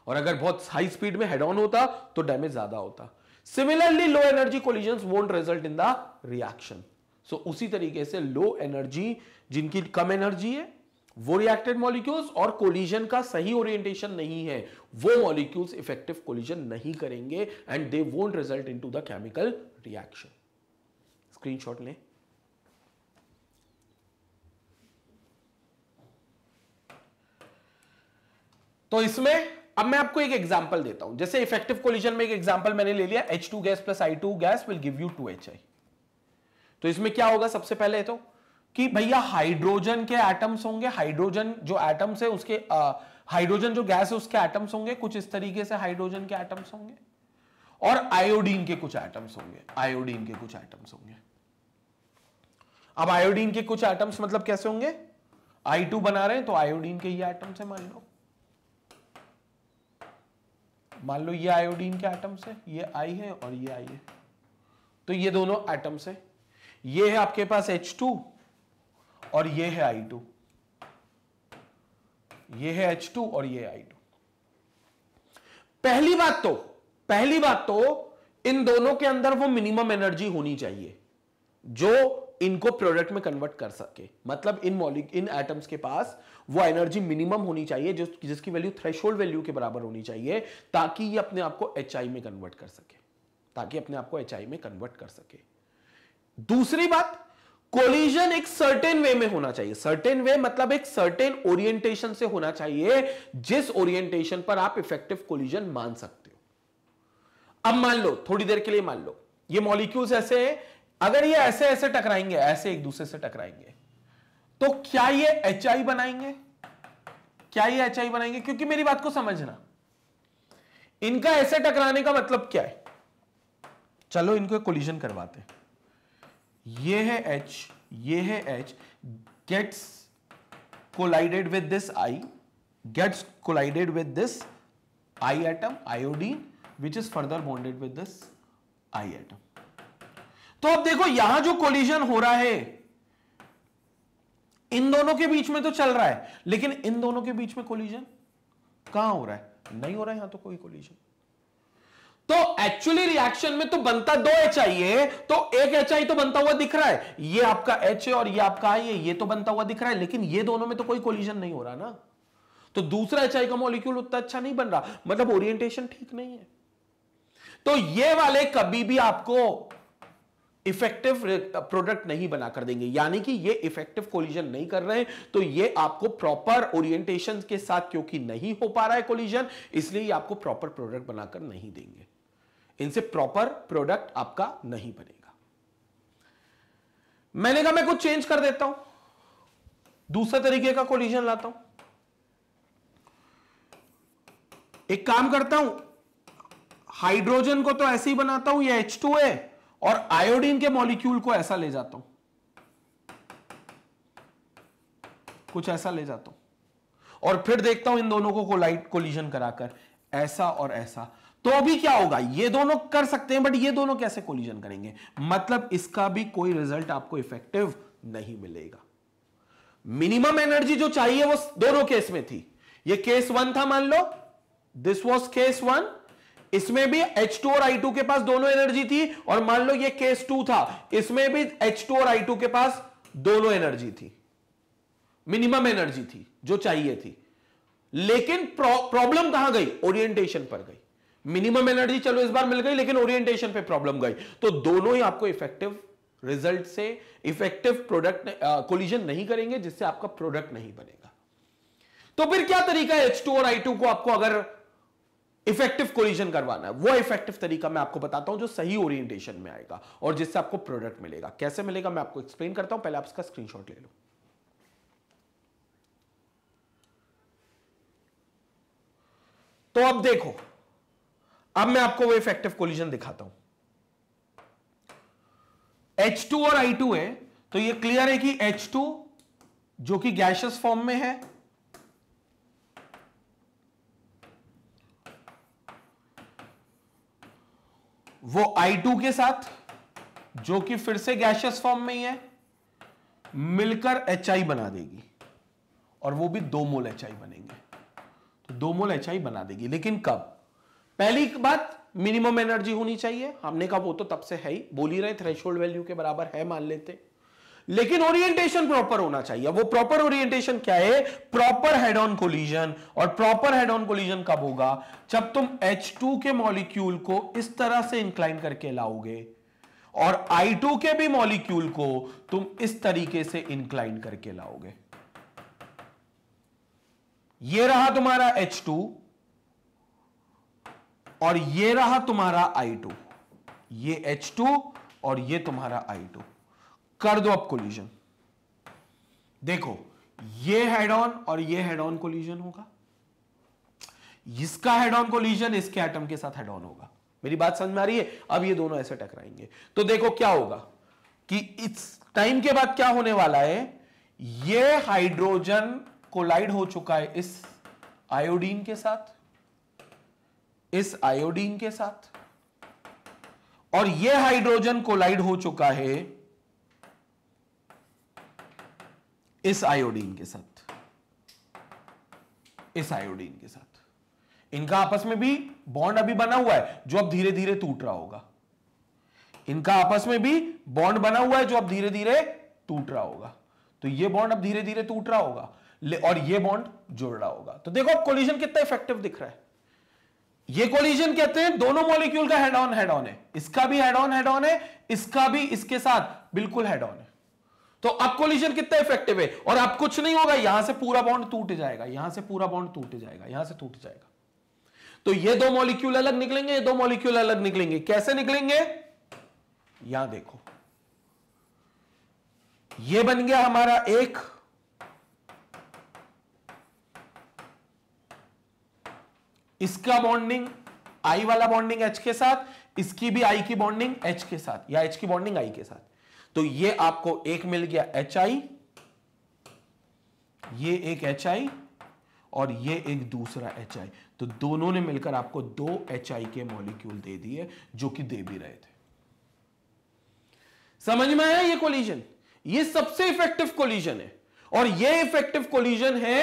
और अगर बहुत high speed में head on होता तो damage ज्यादा होता similarly low energy collision won't result in the reaction so उसी तरीके से लो एनर्जी जिनकी कम एनर्जी है वो रिएक्टेड मॉलिक्यूल्स और कोलिजन का सही ओरिएंटेशन नहीं है वो मॉलिक्यूल्स इफेक्टिव कोलिजन नहीं करेंगे and they won't result into the chemical reaction screenshot लें तो इसमें अब मैं आपको एक एग्जांपल देता हूं जैसे इफेक्टिव कोलिजन में एक एग्जांपल मैंने ले लिया H2 gas plus I2 gas will give you 2HI तो इसमें क्या होगा सबसे पहले तो कि भैया हाइड्रोजन के एटम्स होंगे हाइड्रोजन जो एटम्स है उसके हाइड्रोजन जो गैस है उसके एटम्स होंगे कुछ इस तरीके से हाइड्रोजन के एटम्स होंगे और आयोडीन के कुछ एटम्स होंगे आयोडीन के कुछ एटम्स होंगे अब आयोडीन के कुछ एटम्स मतलब कैसे होंगे आई टू बना रहे हैं तो आयोडीन के ये एटम्स है मान लो मान लो ये आयोडीन के एटम्स है ये आई है और ये आई है तो ये दोनों एटम्स है ये है आपके पास एच टू और ये है आई टू ये है एच टू और ये आई टू पहली बात तो पहली बात तो इन दोनों के अंदर वो मिनिमम एनर्जी होनी चाहिए जो इनको प्रोडक्ट में कन्वर्ट कर सके मतलब इन मॉलिक इन एटम्स के पास वो एनर्जी मिनिमम होनी चाहिए जिस, जिसकी वैल्यू थ्रेश वैल्यू के बराबर होनी चाहिए ताकि ये अपने आप को एच में कन्वर्ट कर सके ताकि अपने आप को एच में कन्वर्ट कर सके दूसरी बात कोलिजन एक सर्टेन वे में होना चाहिए सर्टेन वे मतलब एक सर्टेन ओरिएंटेशन से होना चाहिए जिस ओरिएंटेशन पर आप इफेक्टिव कोलिजन मान सकते हो अब मान लो थोड़ी देर के लिए मान लो ये मॉलिक्यूल्स ऐसे हैं अगर ये ऐसे ऐसे टकराएंगे ऐसे एक दूसरे से टकराएंगे तो क्या ये एच आई बनाएंगे क्या ये एच आई बनाएंगे क्योंकि मेरी बात को समझना इनका ऐसे टकराने का मतलब क्या है चलो इनको कोलिजन करवाते ये है एच ये है H gets collided with this I gets collided with this I atom iodine which is further bonded with this I atom तो अब देखो यहां जो कोलिजन हो रहा है इन दोनों के बीच में तो चल रहा है लेकिन इन दोनों के बीच में कोलिजन कहां हो रहा है नहीं हो रहा है यहां तो कोई कोलिजन तो एक्चुअली रिएक्शन में तो बनता दो एच आई है तो एक एच आई तो बनता हुआ दिख रहा है ये आपका एच है और ये आपका आई है ये तो बनता हुआ दिख रहा है लेकिन ये दोनों में तो कोई कोलिजन नहीं हो रहा ना तो दूसरा एच आई का मॉलिक्यूल उतना अच्छा नहीं बन रहा मतलब ओरिएंटेशन ठीक नहीं है तो ये वाले कभी भी आपको इफेक्टिव प्रोडक्ट uh, नहीं बना कर देंगे यानी कि ये इफेक्टिव कोलिजन नहीं कर रहे हैं तो ये आपको प्रॉपर ओरिएंटेशन के साथ क्योंकि नहीं हो पा रहा है कोलिजन इसलिए ये आपको प्रॉपर प्रोडक्ट बनाकर नहीं देंगे इनसे प्रॉपर प्रोडक्ट आपका नहीं बनेगा मैंने कहा मैं कुछ चेंज कर देता हूं दूसरे तरीके का कोलिजन लाता हूं एक काम करता हूं हाइड्रोजन को तो ऐसे ही बनाता हूं एच टू है और आयोडीन के मॉलिक्यूल को ऐसा ले जाता हूं कुछ ऐसा ले जाता हूं और फिर देखता हूं इन दोनों को कोलाइट कोलिजन कराकर ऐसा और ऐसा तो अभी क्या होगा ये दोनों कर सकते हैं बट ये दोनों कैसे कोलिजन करेंगे मतलब इसका भी कोई रिजल्ट आपको इफेक्टिव नहीं मिलेगा मिनिमम एनर्जी जो चाहिए वो दोनों केस में थी ये केस वन था मान लो दिस वॉज केस वन इसमें भी H2 और I2 के पास दोनों एनर्जी थी और मान लो ये केस टू था इसमें भी H2 और I2 के पास दोनों एनर्जी थी मिनिमम एनर्जी थी जो चाहिए थी लेकिन प्रॉब्लम कहां गई ओरिएंटेशन पर गई मिनिमम एनर्जी चलो इस बार मिल गई लेकिन ओरिएंटेशन पे प्रॉब्लम गई तो दोनों ही आपको इफेक्टिव रिजल्ट से इफेक्टिव प्रोडक्ट कोलिजन नहीं करेंगे जिससे आपका प्रोडक्ट नहीं बनेगा तो फिर क्या तरीका है H2 और I2 को आपको अगर इफेक्टिव कोलिजन करवाना है वो इफेक्टिव तरीका मैं आपको बताता हूं जो सही ओरिएंटेशन में आएगा और जिससे आपको प्रोडक्ट मिलेगा कैसे मिलेगा मैं आपको एक्सप्लेन करता हूं पहले आप इसका स्क्रीनशॉट ले लो तो अब देखो अब मैं आपको वो इफेक्टिव कोलिजन दिखाता हूं H2 और I2 है तो ये क्लियर है कि H2 जो कि गैशियस फॉर्म में है वो I2 के साथ जो कि फिर से गैशियस फॉर्म में ही है मिलकर HI बना देगी और वो भी दो मोल HI बनेंगे तो दो मोल HI बना देगी लेकिन कब पहली बात मिनिमम एनर्जी होनी चाहिए हमने कहा वो तो तब से है ही बोली रहे थ्रेशोल्ड वैल्यू के बराबर है मान लेते हैं लेकिन ओरिएंटेशन प्रॉपर होना चाहिए वो प्रॉपर ओरिएंटेशन क्या है प्रॉपर हेड ऑन कोलिजन और प्रॉपर हेड ऑन कोलिजन कब होगा जब तुम H2 के मॉलिक्यूल को इस तरह से इंक्लाइन करके लाओगे और I2 के भी मॉलिक्यूल को तुम इस तरीके से इंक्लाइन करके लाओगे ये रहा तुम्हारा H2 और ये रहा तुम्हारा I2 ये H2 और ये तुम्हारा I2 कर दो अब कोलिजन देखो ये हेड ऑन और ये हेड ऑन कोलिजन होगा इसका हेड ऑन कोलिजन इसके एटम के साथ हेड ऑन होगा मेरी बात समझ में आ रही है अब ये दोनों ऐसे टकराएंगे तो देखो क्या होगा कि इस टाइम के बाद क्या होने वाला है ये हाइड्रोजन कोलाइड हो चुका है इस आयोडीन के साथ इस आयोडीन के साथ और ये हाइड्रोजन कोलाइड हो चुका है इस आयोडीन के साथ इस आयोडीन के साथ इनका आपस में भी बॉन्ड अभी बना हुआ है जो अब धीरे धीरे टूट रहा होगा इनका आपस में भी बॉन्ड बना हुआ है जो अब धीरे धीरे टूट रहा होगा तो ये बॉन्ड अब धीरे धीरे टूट रहा होगा और ये बॉन्ड जुड़ रहा होगा तो देखो अब कोलिजन कितना इफेक्टिव दिख रहा है ये कोलिजन कहते हैं दोनों मॉलिक्यूल का हेड ऑन हेड ऑन है इसका भी हेड ऑन हेड ऑन है इसका भी इसके साथ बिल्कुल हेड ऑन है तो अब कितना इफेक्टिव है और अब कुछ नहीं होगा यहां से पूरा बॉन्ड टूट जाएगा यहां से पूरा बॉन्ड टूट जाएगा यहां से टूट जाएगा तो ये दो मॉलिक्यूल अलग निकलेंगे ये दो मॉलिक्यूल अलग निकलेंगे कैसे निकलेंगे यहां देखो ये बन गया हमारा एक इसका बॉन्डिंग आई वाला बॉन्डिंग एच के साथ इसकी भी आई की बॉन्डिंग एच के साथ या एच की बॉन्डिंग आई के साथ तो ये आपको एक मिल गया एच आई ये एक एच आई और ये एक दूसरा एच आई तो दोनों ने मिलकर आपको दो एच आई के मॉलिक्यूल दे दिए जो कि दे भी रहे थे समझ में आया ये कोलिजन ये सबसे इफेक्टिव कोलिजन है और ये इफेक्टिव कोलिजन है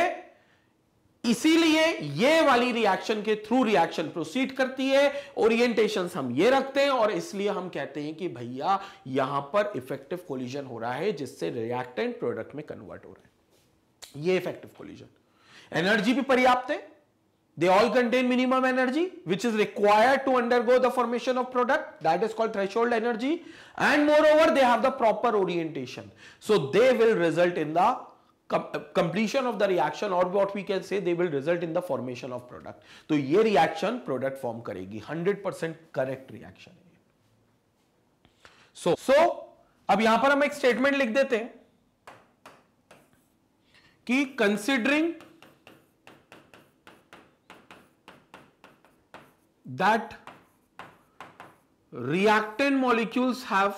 इसीलिए ये वाली रिएक्शन के थ्रू रिएक्शन प्रोसीड करती है ओरिएंटेशन हम ये रखते हैं और इसलिए हम कहते हैं कि भैया यहां पर इफेक्टिव कोलिजन हो रहा है जिससे रिएक्टेंट प्रोडक्ट में कन्वर्ट हो रहा है ये इफेक्टिव कोलिजन एनर्जी भी पर्याप्त है they all contain minimum energy which is required to undergo the formation of product that is called thresh energy and moreover they have the proper orientation so they will result in the completion of the reaction और what we can say they will result in the formation of product तो ये reaction product form करेगी hundred percent correct reaction है so सो अब यहां पर हम एक स्टेटमेंट लिख देते हैं कि considering that reacted molecules have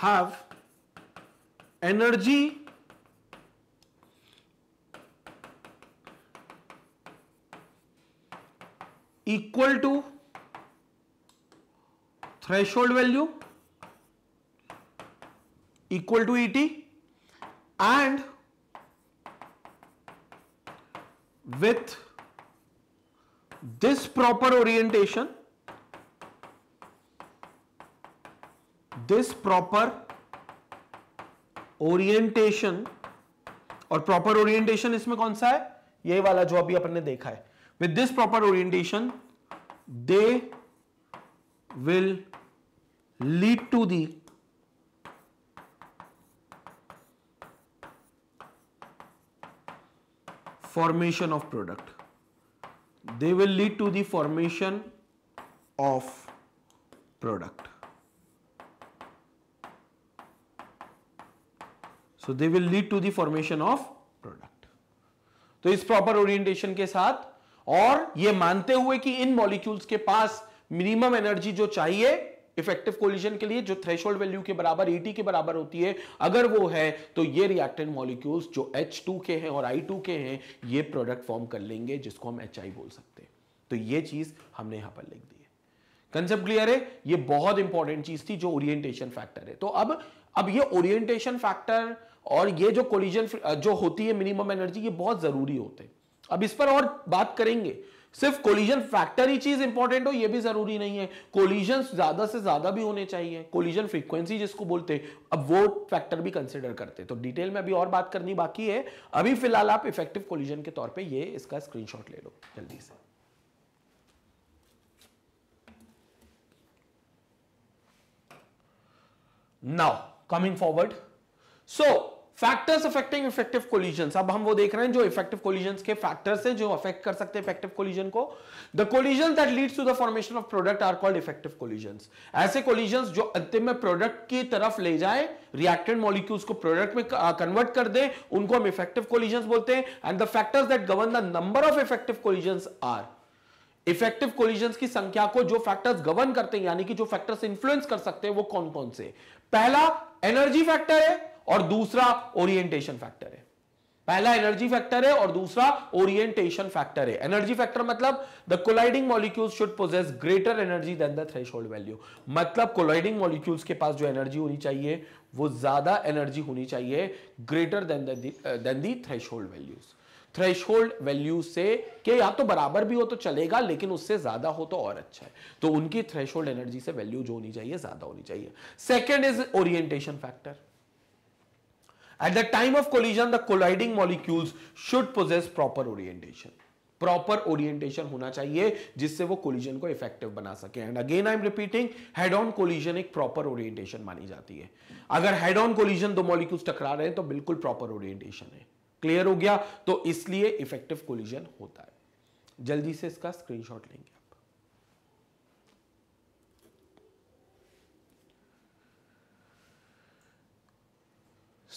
have energy equal to threshold value equal to ET and with this proper orientation this proper orientation और प्रॉपर ओरिएंटेशन इसमें कौन सा है यही वाला जो अभी अपन ने देखा है with this proper orientation they will lead to the formation of product they will lead to the formation of product so they will lead to the formation of product तो इस प्रॉपर ओरिएंटेशन के साथ और ये मानते हुए कि इन molecules के पास मिनिमम एनर्जी जो चाहिए इफेक्टिव कोलिजन के लिए जो थ्रेशोल्ड वैल्यू के बराबर ईटी e के बराबर होती है अगर वो है तो ये रिएक्टेंट मॉलिक्यूल्स जो एच टू के हैं और आई टू के हैं ये प्रोडक्ट फॉर्म कर लेंगे जिसको हम एच आई बोल सकते हैं तो ये चीज हमने यहां पर लिख दी है कंसेप्ट क्लियर है ये बहुत इंपॉर्टेंट चीज थी जो ओरिएंटेशन फैक्टर है तो अब अब ये ओरिएंटेशन फैक्टर और ये जो कोलिजन जो होती है मिनिमम एनर्जी ये बहुत जरूरी होते हैं अब इस पर और बात करेंगे सिर्फ कोलिजन फैक्टर ही चीज इंपॉर्टेंट हो ये भी जरूरी नहीं है कोलिजन ज्यादा से ज्यादा भी होने चाहिए कोलिजन फ्रीक्वेंसी जिसको बोलते हैं अब वो फैक्टर भी कंसिडर करते तो डिटेल में अभी और बात करनी बाकी है अभी फिलहाल आप इफेक्टिव कोलिजन के तौर पर ये इसका स्क्रीनशॉट ले लो जल्दी से now coming forward so factors affecting effective collision अब हम वो देख रहे हैं जो इफेक्टिव कोलिजन के फैक्टर्स हैं जो अफेक्ट कर सकते हैं इफेक्टिव कोलिजन को the collision that leads to the formation of product are called effective collision ऐसे कोलिजन जो अंतिम में प्रोडक्ट की तरफ ले जाए रिएक्टेड मॉलिक्यूल्स को प्रोडक्ट में कन्वर्ट कर दे उनको हम इफेक्टिव कोलिजन बोलते हैं and the factors that govern the number of effective collision are effective collision की संख्या को जो फैक्टर्स गवर्न करते हैं यानी कि जो फैक्टर्स इन्फ्लुएंस कर सकते हैं वो कौन कौन से पहला एनर्जी फैक्टर है और दूसरा ओरिएंटेशन फैक्टर है पहला एनर्जी फैक्टर है और दूसरा ओरिएंटेशन फैक्टर है एनर्जी फैक्टर मतलब the colliding molecules should possess greater energy than the thresh value मतलब कोलाइडिंग मॉलिक्यूल्स के पास जो एनर्जी होनी चाहिए वो ज्यादा एनर्जी होनी चाहिए greater than than the thresh values thresh value से के या तो बराबर भी हो तो चलेगा लेकिन उससे ज्यादा हो तो और अच्छा है तो उनकी थ्रेश एनर्जी से वैल्यू जो होनी चाहिए ज्यादा होनी चाहिए second is orientation factor At the time of collision, the colliding molecules should possess proper orientation. Proper orientation होना चाहिए जिससे वो कोलिजन को इफेक्टिव बना सके and again I am repeating head on collision एक प्रॉपर ओरिएंटेशन मानी जाती है अगर हेड ऑन कोलिजन दो मॉलिक्यूल्स टकरा रहे हैं तो बिल्कुल प्रॉपर ओरिएंटेशन है क्लियर हो गया तो इसलिए इफेक्टिव कोलिजन होता है जल्दी से इसका स्क्रीनशॉट लेंगे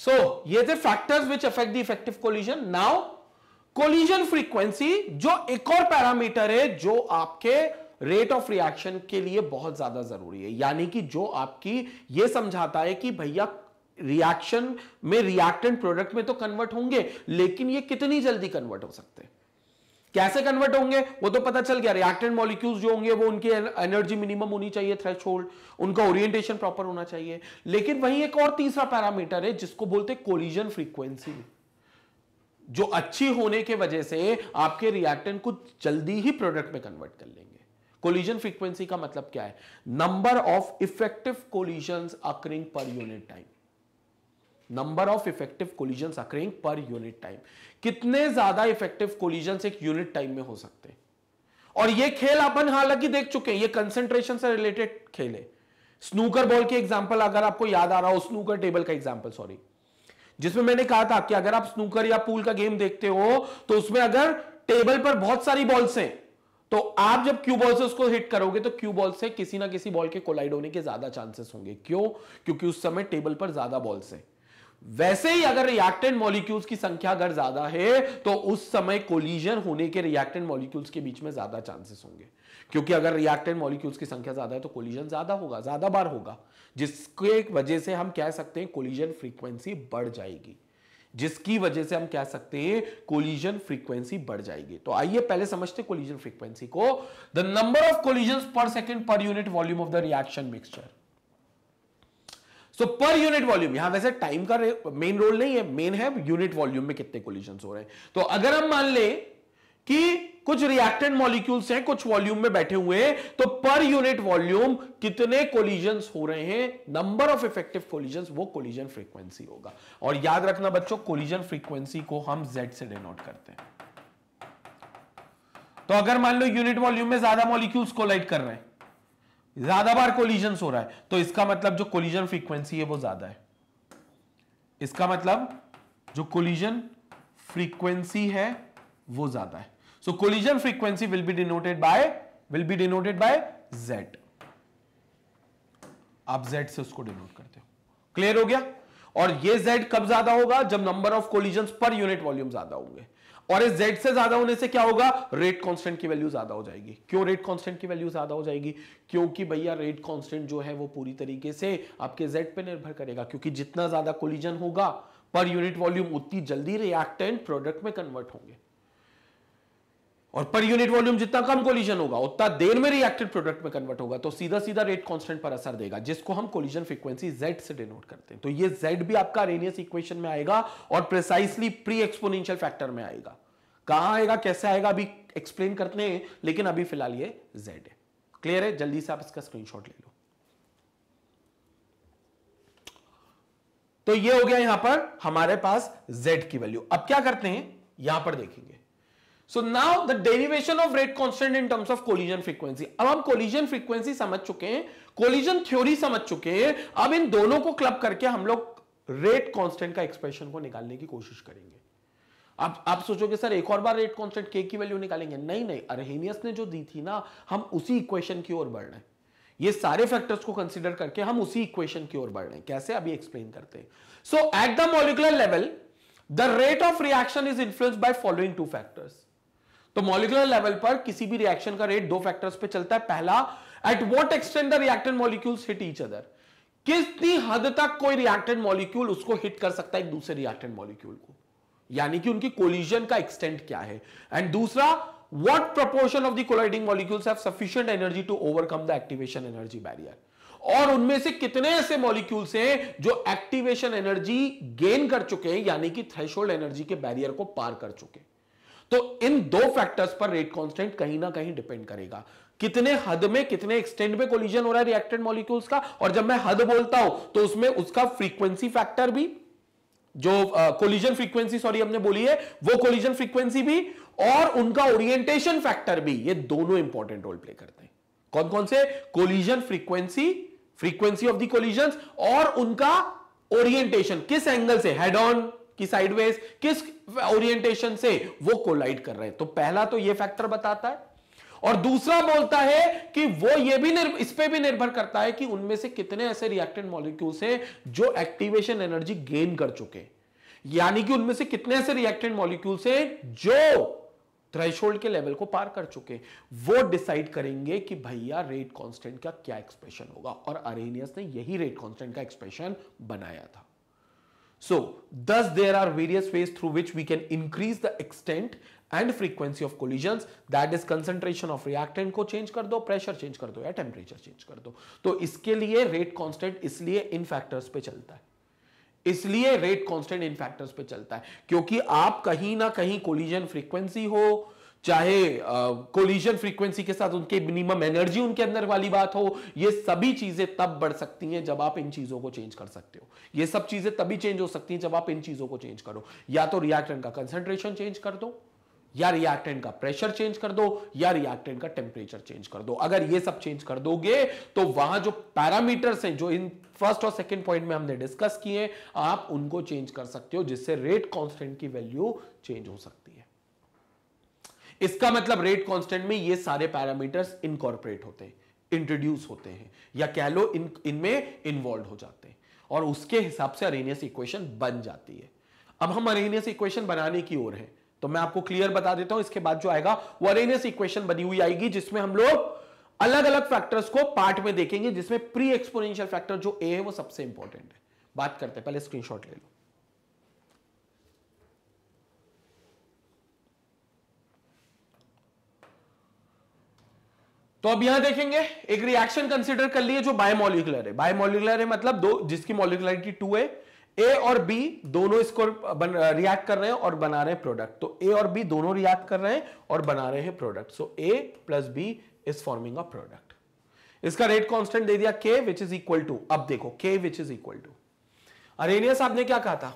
So, ये थे factors which affect the effective collision now collision frequency जो एक और पैरामीटर है जो आपके रेट ऑफ रिएक्शन के लिए बहुत ज्यादा जरूरी है यानी कि जो आपकी ये समझाता है कि भैया रिएक्शन में रिएक्टेंट प्रोडक्ट में तो कन्वर्ट होंगे लेकिन ये कितनी जल्दी कन्वर्ट हो सकते हैं कैसे कन्वर्ट होंगे वो तो पता चल गया रिएक्टेंट मॉलिक्यूल्स जो होंगे वो उनकी एनर्जी मिनिमम होनी चाहिए थ्रेश उनका ओरिएंटेशन प्रॉपर होना चाहिए लेकिन वहीं एक और तीसरा पैरामीटर है जिसको बोलते हैं कोलिजन फ्रीक्वेंसी जो अच्छी होने के वजह से आपके रिएक्टेंट को जल्दी ही प्रोडक्ट में कन्वर्ट कर लेंगे कोलिजन फ्रीक्वेंसी का मतलब क्या है number of effective collision occurring per unit time number of effective collision occurring per unit time कितने ज्यादा इफेक्टिव कोलिजन एक यूनिट टाइम में हो सकते और यह खेल अपन हालांकि देख चुके हैं यह कंसेंट्रेशन से रिलेटेड खेल है स्नूकर बॉल के एग्जाम्पल अगर आपको याद आ रहा हो स्नूकर टेबल का एग्जाम्पल सॉरी जिसमें मैंने कहा था कि अगर आप स्नूकर या पूल का गेम देखते हो तो उसमें अगर टेबल पर बहुत सारी बॉल्स हैं तो आप जब क्यू बॉल से उसको हिट करोगे तो क्यू बॉल से किसी ना किसी बॉल के कोलाइड होने के ज्यादा चांसेस होंगे क्यों क्योंकि उस समय टेबल पर ज्यादा बॉल्स है वैसे ही अगर रिएक्टेंट मॉलिक्यूल्स की संख्या अगर ज्यादा है तो उस समय कोलिजन होने के रिएक्टेंट मॉलिक्यूल्स के बीच में ज्यादा चांसेस होंगे क्योंकि अगर रिएक्टेंट मॉलिक्यूल्स की संख्या ज्यादा है तो कोलिजन ज्यादा होगा ज्यादा बार होगा जिसके वजह से हम कह सकते हैं कोलिजन फ्रीक्वेंसी बढ़ जाएगी जिसकी वजह से हम कह सकते हैं कोलिजन फ्रीक्वेंसी बढ़ जाएगी तो आइए पहले समझते हैं कोलिजन फ्रीक्वेंसी को the number of collision per second per unit volume of the reaction mixture so per unit volume यहां वैसे टाइम का मेन रोल नहीं है मेन है यूनिट वॉल्यूम में कितने कोलिजन हो रहे हैं तो अगर हम मान ले कि कुछ रिएक्टेंट मॉलिक्यूल्स हैं कुछ वॉल्यूम में बैठे हुए हैं तो पर यूनिट वॉल्यूम कितने कोलिजन हो रहे हैं नंबर ऑफ इफेक्टिव कोलिजन वो कोलिजन फ्रीक्वेंसी होगा और याद रखना बच्चों कोलिजन फ्रीक्वेंसी को हम जेड से डिनोट करते हैं तो अगर मान लो यूनिट वॉल्यूम में ज्यादा मॉलिक्यूल्स कोलाइड कर रहे हैं ज्यादा बार कोलिजन हो रहा है तो इसका मतलब जो कोलिजन फ्रीक्वेंसी है वो ज्यादा है इसका मतलब जो कोलिजन फ्रीक्वेंसी है वो ज्यादा है so collision frequency will be denoted by will be denoted by z आप z से उसको डिनोट करते हो क्लियर हो गया और ये z कब ज्यादा होगा जब number of collision per unit volume ज्यादा होंगे और इस z से ज्यादा होने से क्या होगा रेट कांस्टेंट की वैल्यू ज्यादा हो जाएगी क्यों रेट कांस्टेंट की वैल्यू ज्यादा हो जाएगी क्योंकि भैया रेट कांस्टेंट जो है वो पूरी तरीके से आपके z पे निर्भर करेगा क्योंकि जितना ज्यादा कोलिजन होगा पर यूनिट वॉल्यूम उतनी जल्दी रिएक्टेंट प्रोडक्ट में कन्वर्ट होंगे और पर यूनिट वॉल्यूम जितना कम कोलिजन होगा उतना देर में रिएक्टेड प्रोडक्ट में कन्वर्ट होगा तो सीधा सीधा रेट कांस्टेंट पर असर देगा जिसको हम कोलिजन फ्रीक्वेंसी z से डिनोट करते हैं तो ये z भी आपका रेनियस इक्वेशन में आएगा और प्रिसाइसली प्री एक्सपोनेंशियल फैक्टर में आएगा कहां आएगा कैसे आएगा अभी एक्सप्लेन करते हैं लेकिन अभी फिलहाल ये जेड है क्लियर है जल्दी से आप इसका स्क्रीनशॉट ले लो तो ये हो गया यहां पर हमारे पास z की वैल्यू अब क्या करते हैं यहां पर देखेंगे so now the derivation of rate constant in terms of collision frequency अब हम कोलिजन फ्रीक्वेंसी समझ चुके हैं कोलिजन थ्योरी समझ चुके हैं अब इन दोनों को क्लब करके हम लोग रेट कॉन्स्टेंट का एक्सप्रेशन को निकालने की कोशिश करेंगे आप आप सोचोगे सर एक और बार रेट कॉन्स्टेंट के की वैल्यू निकालेंगे नहीं नहीं अरहेनियस ने जो दी थी ना हम उसी इक्वेशन की ओर बढ़ रहे हैं ये सारे फैक्टर्स को कंसिडर करके हम उसी इक्वेशन की ओर बढ़ रहे हैं कैसे अभी एक्सप्लेन करते हैं so at the molecular level the rate of reaction is influenced by following two factors तो मॉलिकुलर लेवल पर किसी भी रिएक्शन का रेट दो फैक्टर्स पे चलता है पहला at what extent the reacted molecules hit each other कितनी हद तक कोई रिएक्टेड मॉलिक्यूल उसको हिट कर सकता है एक दूसरे रिएक्टेड मॉलिक्यूल को यानी कि उनकी कोलिजन का एक्सटेंट क्या है एंड दूसरा what proportion of the colliding molecules have sufficient energy to overcome the activation और उनमें से कितने ऐसे मॉलिक्यूल्स हैं जो एक्टिवेशन एनर्जी गेन कर चुके हैं यानी कि थ्रेशोल्ड एनर्जी के बैरियर को पार कर चुके हैं तो इन दो फैक्टर्स पर रेट कांस्टेंट कहीं ना कहीं डिपेंड करेगा कितने हद में कितने एक्सटेंड में कोलिजन हो रहा है रिएक्टेड मॉलिक्यूल्स का और जब मैं हद बोलता हूं तो उसमें उसका फ्रीक्वेंसी फैक्टर भी जो कोलिजन फ्रीक्वेंसी सॉरी हमने बोली है वो कोलिजन फ्रीक्वेंसी भी और उनका ओरिएंटेशन फैक्टर भी ये दोनों इंपॉर्टेंट रोल प्ले करते हैं कौन कौन से collision frequency frequency of the collision और उनका ओरिएंटेशन किस एंगल से हेड ऑन कि साइडवेज किस ओरिएंटेशन से वो कोलाइड कर रहे हैं तो पहला तो ये फैक्टर बताता है और दूसरा बोलता है कि वो ये भी इस पर भी निर्भर करता है कि उनमें से कितने ऐसे रिएक्टेंट मॉलिक्यूल्स हैं जो एक्टिवेशन एनर्जी गेन कर चुके यानी कि उनमें से कितने ऐसे रिएक्टेंट मॉलिक्यूल्स हैं जो थ्रेशोल्ड के लेवल को पार कर चुके वो डिसाइड करेंगे कि भैया रेट कांस्टेंट का क्या एक्सप्रेशन होगा और अरेनियस ने यही रेट कांस्टेंट का एक्सप्रेशन बनाया था So thus there are various ways through which we can increase the extent and frequency of collisions that is concentration of reactant ko change kar do pressure change kar do ya temperature change kar do to iske liye rate constant isliye in factors पे चलता है इसलिए rate constant in factors पे चलता है क्योंकि आप कहीं ना कहीं कोलिजन फ्रीक्वेंसी हो चाहे कोलिजन फ्रीक्वेंसी के साथ उनके मिनिमम एनर्जी उनके अंदर वाली बात हो ये सभी चीजें तब बढ़ सकती हैं जब आप इन चीजों को चेंज कर सकते हो ये सब चीजें तभी चेंज हो सकती हैं जब आप इन चीजों को चेंज करो या तो रिएक्टेंट का कंसेंट्रेशन चेंज कर दो या रिएक्टेंट का प्रेशर चेंज कर दो या रिएक्टेंट का टेम्परेचर चेंज कर दो अगर ये सब चेंज कर दोगे तो वहां जो पैरामीटर्स हैं जो इन फर्स्ट और सेकंड पॉइंट में हमने डिस्कस किए आप उनको चेंज कर सकते हो जिससे रेट कांस्टेंट की वैल्यू चेंज हो सकती इसका मतलब रेट कांस्टेंट में ये सारे पैरामीटर्स इनकॉर्पोरेट होते हैं इंट्रोड्यूस होते हैं या कह लो इन इनमें इन्वॉल्व हो जाते हैं और उसके हिसाब से अरेनियस इक्वेशन बन जाती है अब हम अरेनियस इक्वेशन बनाने की ओर है तो मैं आपको क्लियर बता देता हूं इसके बाद जो आएगा वो अरेनियस इक्वेशन बनी हुई आएगी जिसमें हम लोग अलग अलग फैक्टर्स को पार्ट में देखेंगे जिसमें प्री एक्सपोनेंशियल फैक्टर जो ए है वो सबसे इंपॉर्टेंट है बात करते हैं पहले स्क्रीनशॉट ले लो तो अब यहां देखेंगे एक रिएक्शन कंसिडर कर लिए जो बायोमोलिकुलर है बायोमोलिकुलर है मतलब दो जिसकी मोलिकुलरिटी टू है ए और बी दोनों इसको रिएक्ट कर रहे हैं और बना रहे हैं प्रोडक्ट तो ए और बी दोनों रिएक्ट कर रहे हैं और बना रहे हैं product so A plus B is forming a product इसका रेट कांस्टेंट दे दिया K which is equal to अब देखो K which is equal to Arrhenius ने क्या कहा था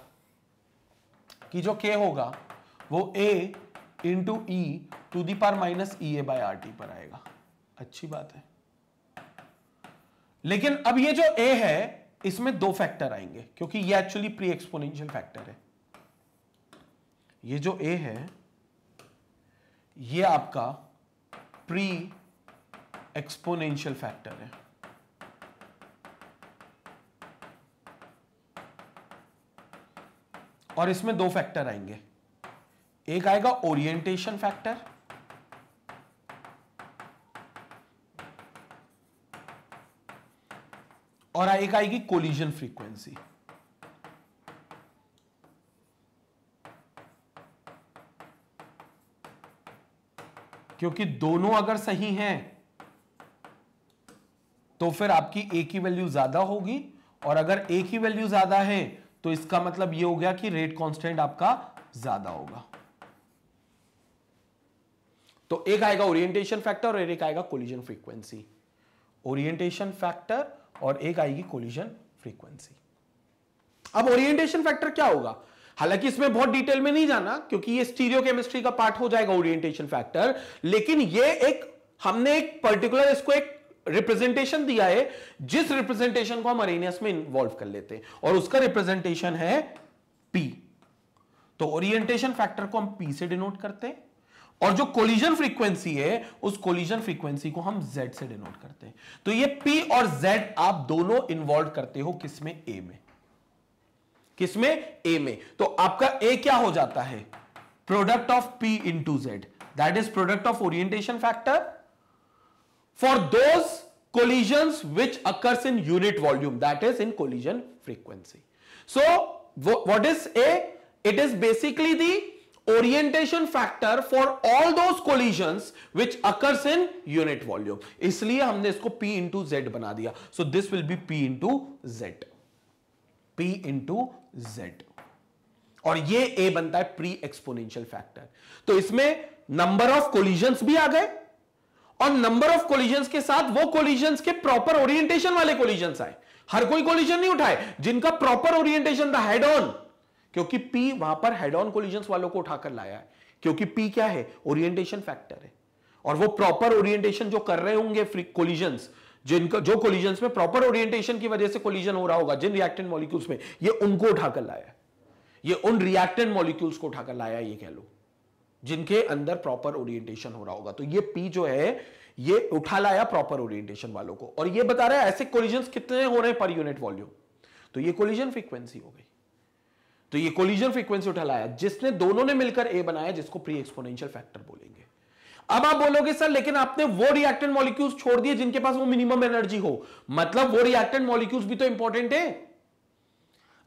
कि जो के होगा वो A into e to the power minus E A by R T पर आएगा अच्छी बात है लेकिन अब ये जो ए है इसमें दो फैक्टर आएंगे क्योंकि ये एक्चुअली प्री एक्सपोनेंशियल फैक्टर है ये जो ए है ये आपका प्री एक्सपोनेंशियल फैक्टर है और इसमें दो फैक्टर आएंगे एक आएगा ओरिएंटेशन फैक्टर और एक आएगी कोलिजन फ्रीक्वेंसी क्योंकि दोनों अगर सही हैं तो फिर आपकी ए की वैल्यू ज्यादा होगी और अगर ए की वैल्यू ज्यादा है तो इसका मतलब यह हो गया कि रेट कांस्टेंट आपका ज्यादा होगा तो एक आएगा ओरिएंटेशन फैक्टर और एक आएगा कोलिजन फ्रीक्वेंसी ओरिएंटेशन फैक्टर और एक आएगी कोलिजन फ्रीक्वेंसी अब ओरिएंटेशन फैक्टर क्या होगा हालांकि इसमें बहुत डिटेल में नहीं जाना क्योंकि ये स्टीरियो केमिस्ट्री का पार्ट हो जाएगा ओरिएंटेशन फैक्टर लेकिन ये एक हमने एक पर्टिकुलर इसको एक रिप्रेजेंटेशन दिया है जिस रिप्रेजेंटेशन को हम अरेनियस में इन्वॉल्व कर लेते हैं और उसका रिप्रेजेंटेशन है पी तो ओरिएंटेशन फैक्टर को हम पी से डिनोट करते हैं और जो कोलिजन फ्रीक्वेंसी है उस कोलिजन फ्रीक्वेंसी को हम जेड से डिनोट करते हैं तो ये पी और जेड आप दोनों इन्वॉल्व करते हो किसमें ए में किसमें ए में तो आपका ए क्या हो जाता है product of in into Z that is product of orientation factor for those collision which occurs in unit volume that is in collision frequency so what is A it is basically the orientation factor for all those collisions which occurs in unit volume इसलिए हमने इसको P into Z बना दिया. So this will be P into Z P into Z और ये ए बनता है pre exponential factor. तो इसमें नंबर ऑफ कोलिजन भी आ गए और नंबर ऑफ कोलिजन के साथ वो कोलिजन के प्रॉपर ओरिएंटेशन वाले कोलिजन आए हर कोई कोलिजन नहीं उठाए जिनका प्रॉपर ओरिएंटेशन था हेड ऑन क्योंकि P वहां पर हेड ऑन कोलिजन वालों को उठाकर लाया है क्योंकि P क्या है ओरिएंटेशन फैक्टर है और वो प्रॉपर ओरिएंटेशन जो कर रहे होंगे कोलिजन जिनका जो कोलिजन में प्रॉपर ओरिएंटेशन की वजह से कोलिजन हो रहा होगा जिन रिएक्टेंट मॉलिक्यूल्स में ये उनको उठाकर लाया है ये उन रिएक्टेंट मॉलिक्यूल्स को उठाकर लाया ये कह लो जिनके अंदर प्रॉपर ओरिएंटेशन हो रहा होगा तो ये पी जो है ये उठा लाया प्रॉपर ओरिएंटेशन वालों को और ये बता रहा है ऐसे कोलिजन कितने हो रहे हैं पर यूनिट वॉल्यूम तो ये कोलिजन फ्रीक्वेंसी हो गई तो ये कोलिजन फ्रीक्वेंसी उठा लाया जिसने दोनों ने मिलकर ए बनाया जिसको प्री एक्सपोनेंशियल फैक्टर बोलेंगे अब आप बोलोगे सर लेकिन आपने वो रिएक्टेंट मॉलिक्यूल्स छोड़ दिए जिनके पास वो मिनिमम एनर्जी हो मतलब वो रिएक्टेंट मॉलिक्यूल्स भी तो इंपॉर्टेंट है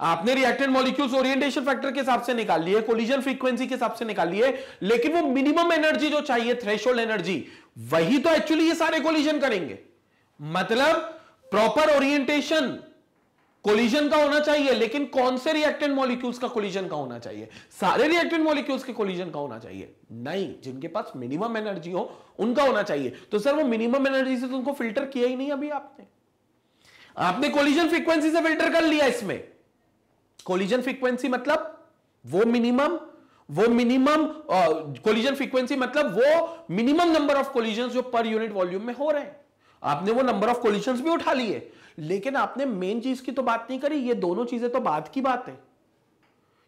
आपने रिएक्टेंट मॉलिक्यूल्स ओरिएंटेशन फैक्टर के हिसाब से निकाल लिए कोलिजन फ्रीक्वेंसी के हिसाब से निकाल लिए लेकिन वो मिनिमम एनर्जी जो चाहिए थ्रेशोल्ड एनर्जी वही तो एक्चुअली ये सारे कोलिजन करेंगे मतलब प्रॉपर ओरिएंटेशन कोलिजन का होना चाहिए लेकिन कौन से रिएक्टेंट मॉलिक्यूल्स का कोलिजन का होना चाहिए सारे रिएक्टेंट मॉलिक्यूल्स के कोलिजन का होना चाहिए नहीं जिनके पास मिनिमम एनर्जी हो उनका होना चाहिए तो सर वो मिनिमम एनर्जी से तो उनको फिल्टर किया ही नहीं अभी आपने आपने कोलिजन फ्रीक्वेंसी से फिल्टर कर लिया इसमें कोलिजन फ्रीक्वेंसी मतलब वो मिनिमम वो मिनिमम कोलिजन फ्रीक्वेंसी मतलब वो मिनिमम नंबर ऑफ कोलिजन जो पर यूनिट वॉल्यूम में हो रहे हैं आपने वो नंबर ऑफ कोलिजन भी उठा लिए लेकिन आपने मेन चीज की तो बात नहीं करी ये दोनों चीजें तो बाद की बात है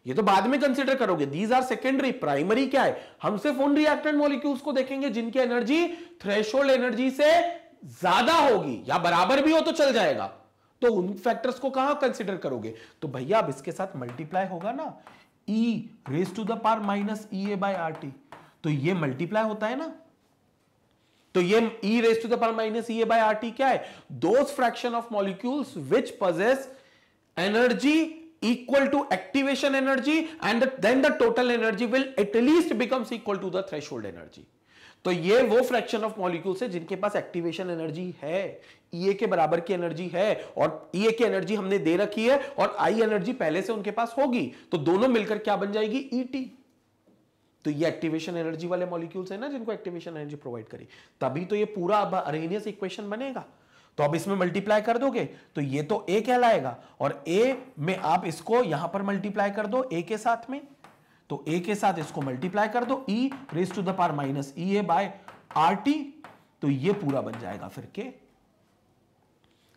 ये तो बाद में कंसिडर करोगे दीज आर सेकेंडरी प्राइमरी क्या है हम सिर्फ उन रिएक्टेंट मॉलिक्यूल्स को देखेंगे जिनकी एनर्जी थ्रेशोल्ड एनर्जी से ज्यादा होगी या बराबर भी हो तो चल जाएगा तो उन फैक्टर्स को कहां कंसिडर करोगे तो भैया अब इसके साथ मल्टीप्लाई होगा ना e raise to the power minus E A by R T तो ये मल्टीप्लाई होता है ना तो ये e raise to the power minus e by rt क्या है those fraction of molecules which possess energy equal to activation energy and then the total energy will at least becomes equal to the threshold energy तो ये वो fraction of molecules है जिनके पास activation energy है ईए के बराबर की एनर्जी है और ईए की एनर्जी हमने दे रखी है और आई एनर्जी पहले से उनके पास होगी तो दोनों मिलकर क्या बन जाएगी ईटी तो ये एक्टिवेशन एनर्जी वाले मॉलिक्यूल्स हैं ना जिनको एक्टिवेशन एनर्जी प्रोवाइड करी तभी तो ये पूरा अरेनियस इक्वेशन बनेगा तो अब इसमें मल्टीप्लाई कर दोगे तो ये तो ए कहलाएगा और ए में आप इसको यहां पर मल्टीप्लाई कर दो ए के साथ में तो ए के साथ इसको मल्टीप्लाई कर दो e raise to the power minus E A by R T तो ये पूरा बन जाएगा फिर के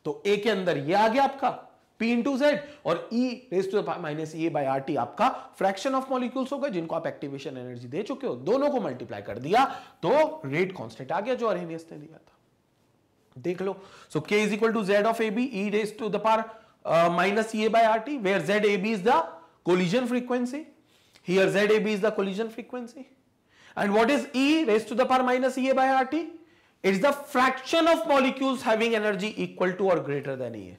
तो ए के अंदर ये आ गया आपका पी इंटू जेड और e raise to minus A by R T आपका फ्रैक्शन ऑफ मॉलिक्यूल्स होगा जिनको आप एक्टिवेशन एनर्जी दे चुके हो दोनों को मल्टीप्लाई कर दिया तो रेट कॉन्स्टेंट आ गया जो अरेनियस ने दिया था देख लो so K is equal to Z of A B e raise to the power minus A by R T where Z A B is the collision frequency here zab is the collision frequency and what is e raised to the power minus ea by rt it's the fraction of molecules having energy equal to or greater than ea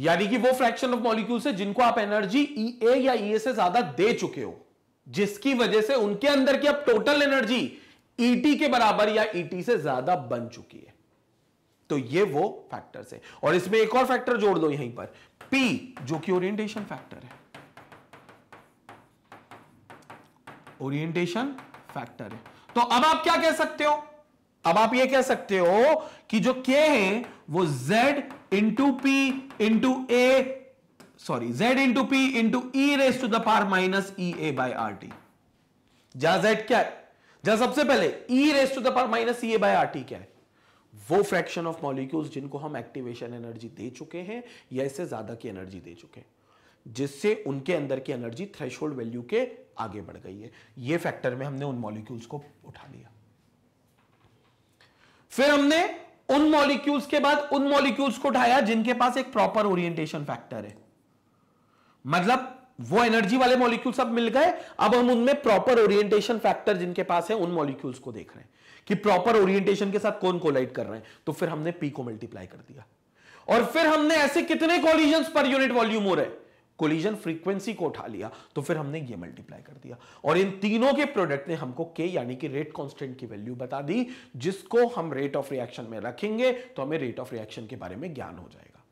यानी कि वो fraction of molecules है जिनको आप energy E ए या ई e ए से ज्यादा दे चुके हो जिसकी वजह से उनके अंदर की अब टोटल एनर्जी ईटी के बराबर या ईटी e से ज्यादा बन चुकी है तो ये वो फैक्टर्स है और इसमें एक और फैक्टर जोड़ दो यहीं पर पी जो कि ओरिएंटेशन फैक्टर है ओरिएंटेशन फैक्टर है तो अब आप क्या कह सकते हो अब आप ये कह सकते हो कि जो k है वो z into P into A sorry z into P into e raise to the power minus E A by R T जहां z क्या है जहां सबसे पहले e raise to the power minus E A by R T क्या है वो fraction of molecules जिनको हम एक्टिवेशन एनर्जी दे चुके हैं या इससे ज्यादा की एनर्जी दे चुके हैं जिससे उनके अंदर की एनर्जी थ्रेशोल्ड वैल्यू के आगे बढ़ गई है ये फैक्टर में हमने उन मॉलिक्यूल्स को उठा लिया फिर हमने उन मॉलिक्यूल्स के बाद उन मॉलिक्यूल्स को उठाया जिनके पास एक प्रॉपर ओरिएंटेशन फैक्टर है मतलब वो एनर्जी वाले मॉलिक्यूल सब मिल गए अब हम उनमें प्रॉपर ओरिएंटेशन फैक्टर जिनके पास है उन मॉलिक्यूल्स को देख रहे हैं कि प्रॉपर ओरिएंटेशन के साथ कौन कोलाइड कर रहे हैं तो फिर हमने पी को मल्टीप्लाई कर दिया और फिर हमने ऐसे कितने कॉलिजन पर यूनिट वॉल्यूम हो रहे हैं कोलिजन फ्रीक्वेंसी को उठा लिया तो फिर हमने ये मल्टीप्लाई कर दिया और इन तीनों के प्रोडक्ट ने हमको के यानी कि रेट कांस्टेंट की वैल्यू बता दी जिसको हम रेट ऑफ रिएक्शन में रखेंगे तो हमें रेट ऑफ रिएक्शन के बारे में ज्ञान हो जाएगा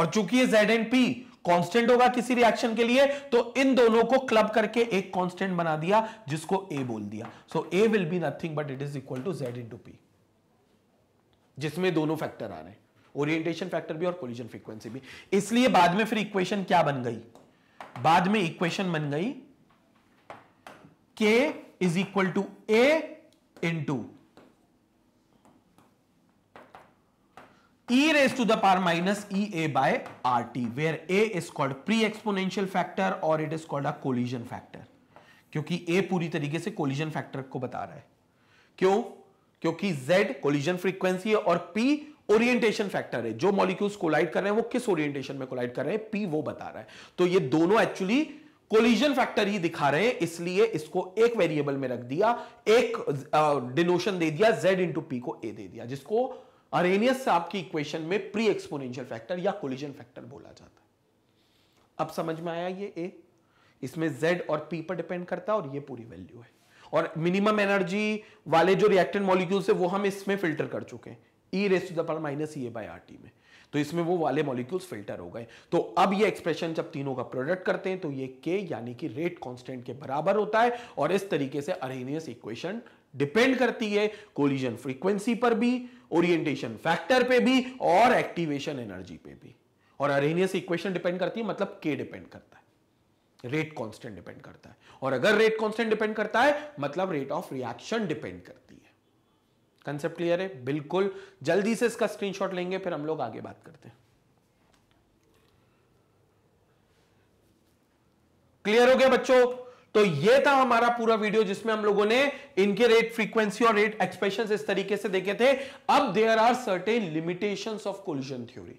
और चूंकि ये जेड एंड पी कांस्टेंट होगा किसी रिएक्शन के लिए तो इन दोनों को क्लब करके एक कांस्टेंट बना दिया जिसको ए बोल दिया so A will be nothing but it is equal to Z to P जिसमें दोनों फैक्टर आ रहे हैं ओरिएंटेशन फैक्टर भी और कोलिजन फ्रीक्वेंसी भी इसलिए बाद में फिर इक्वेशन क्या बन गई बाद में इक्वेशन बन गई K is equal to A into e raise to the power minus E A by R T where A is called pre exponential factor और it is called a collision factor क्योंकि A पूरी तरीके से collision factor को बता रहा है क्यों क्योंकि जेड कोलिजन फ्रीक्वेंसी है और पी ओरिएंटेशन फैक्टर है जो मॉलिक्यूल्स कोलाइड कर रहे हैं वो किस ओरिएंटेशन में कोलाइड कर रहे हैं पी वो बता रहा है तो ये दोनों एक्चुअली कोलिजन फैक्टर ही दिखा रहे हैं इसलिए इसको एक वेरिएबल में रख दिया एक डिनोशन दे दिया z इंटू पी को ए दे दिया जिसको अरेनियस साहब की इक्वेशन में प्री एक्सपोनेंशियल फैक्टर या कोलिजन फैक्टर बोला जाता है अब समझ में आया ये ए इसमें z और p पर डिपेंड करता है और ये पूरी वैल्यू है और मिनिमम एनर्जी वाले जो रिएक्टेंट मॉलिक्यूल्स है वो हम इसमें फिल्टर कर चुके हैं e raise to the power minus E A by R T में तो इसमें वो वाले मॉलिक्यूल्स फिल्टर हो गए तो अब ये एक्सप्रेशन जब तीनों का प्रोडक्ट करते हैं तो ये के यानी कि रेट कांस्टेंट के बराबर होता है और इस तरीके से अरेनियस इक्वेशन डिपेंड करती है कोलिजन फ्रीक्वेंसी पर भी ओरिएंटेशन फैक्टर पे भी और एक्टिवेशन एनर्जी पे भी और अरेनियस इक्वेशन डिपेंड करती है मतलब के डिपेंड करता है रेट कॉन्स्टेंट डिपेंड करता है और अगर रेट कॉन्स्टेंट डिपेंड करता है मतलब रेट ऑफ रिएक्शन डिपेंड करता है कंसेप्ट क्लियर है बिल्कुल जल्दी से इसका स्क्रीनशॉट लेंगे फिर हम लोग आगे बात करते हैं क्लियर हो गया बच्चों तो ये था हमारा पूरा वीडियो जिसमें हम लोगों ने इनके रेट फ्रीक्वेंसी और रेट एक्सप्रेशन इस तरीके से देखे थे अब there are certain limitation of collision theory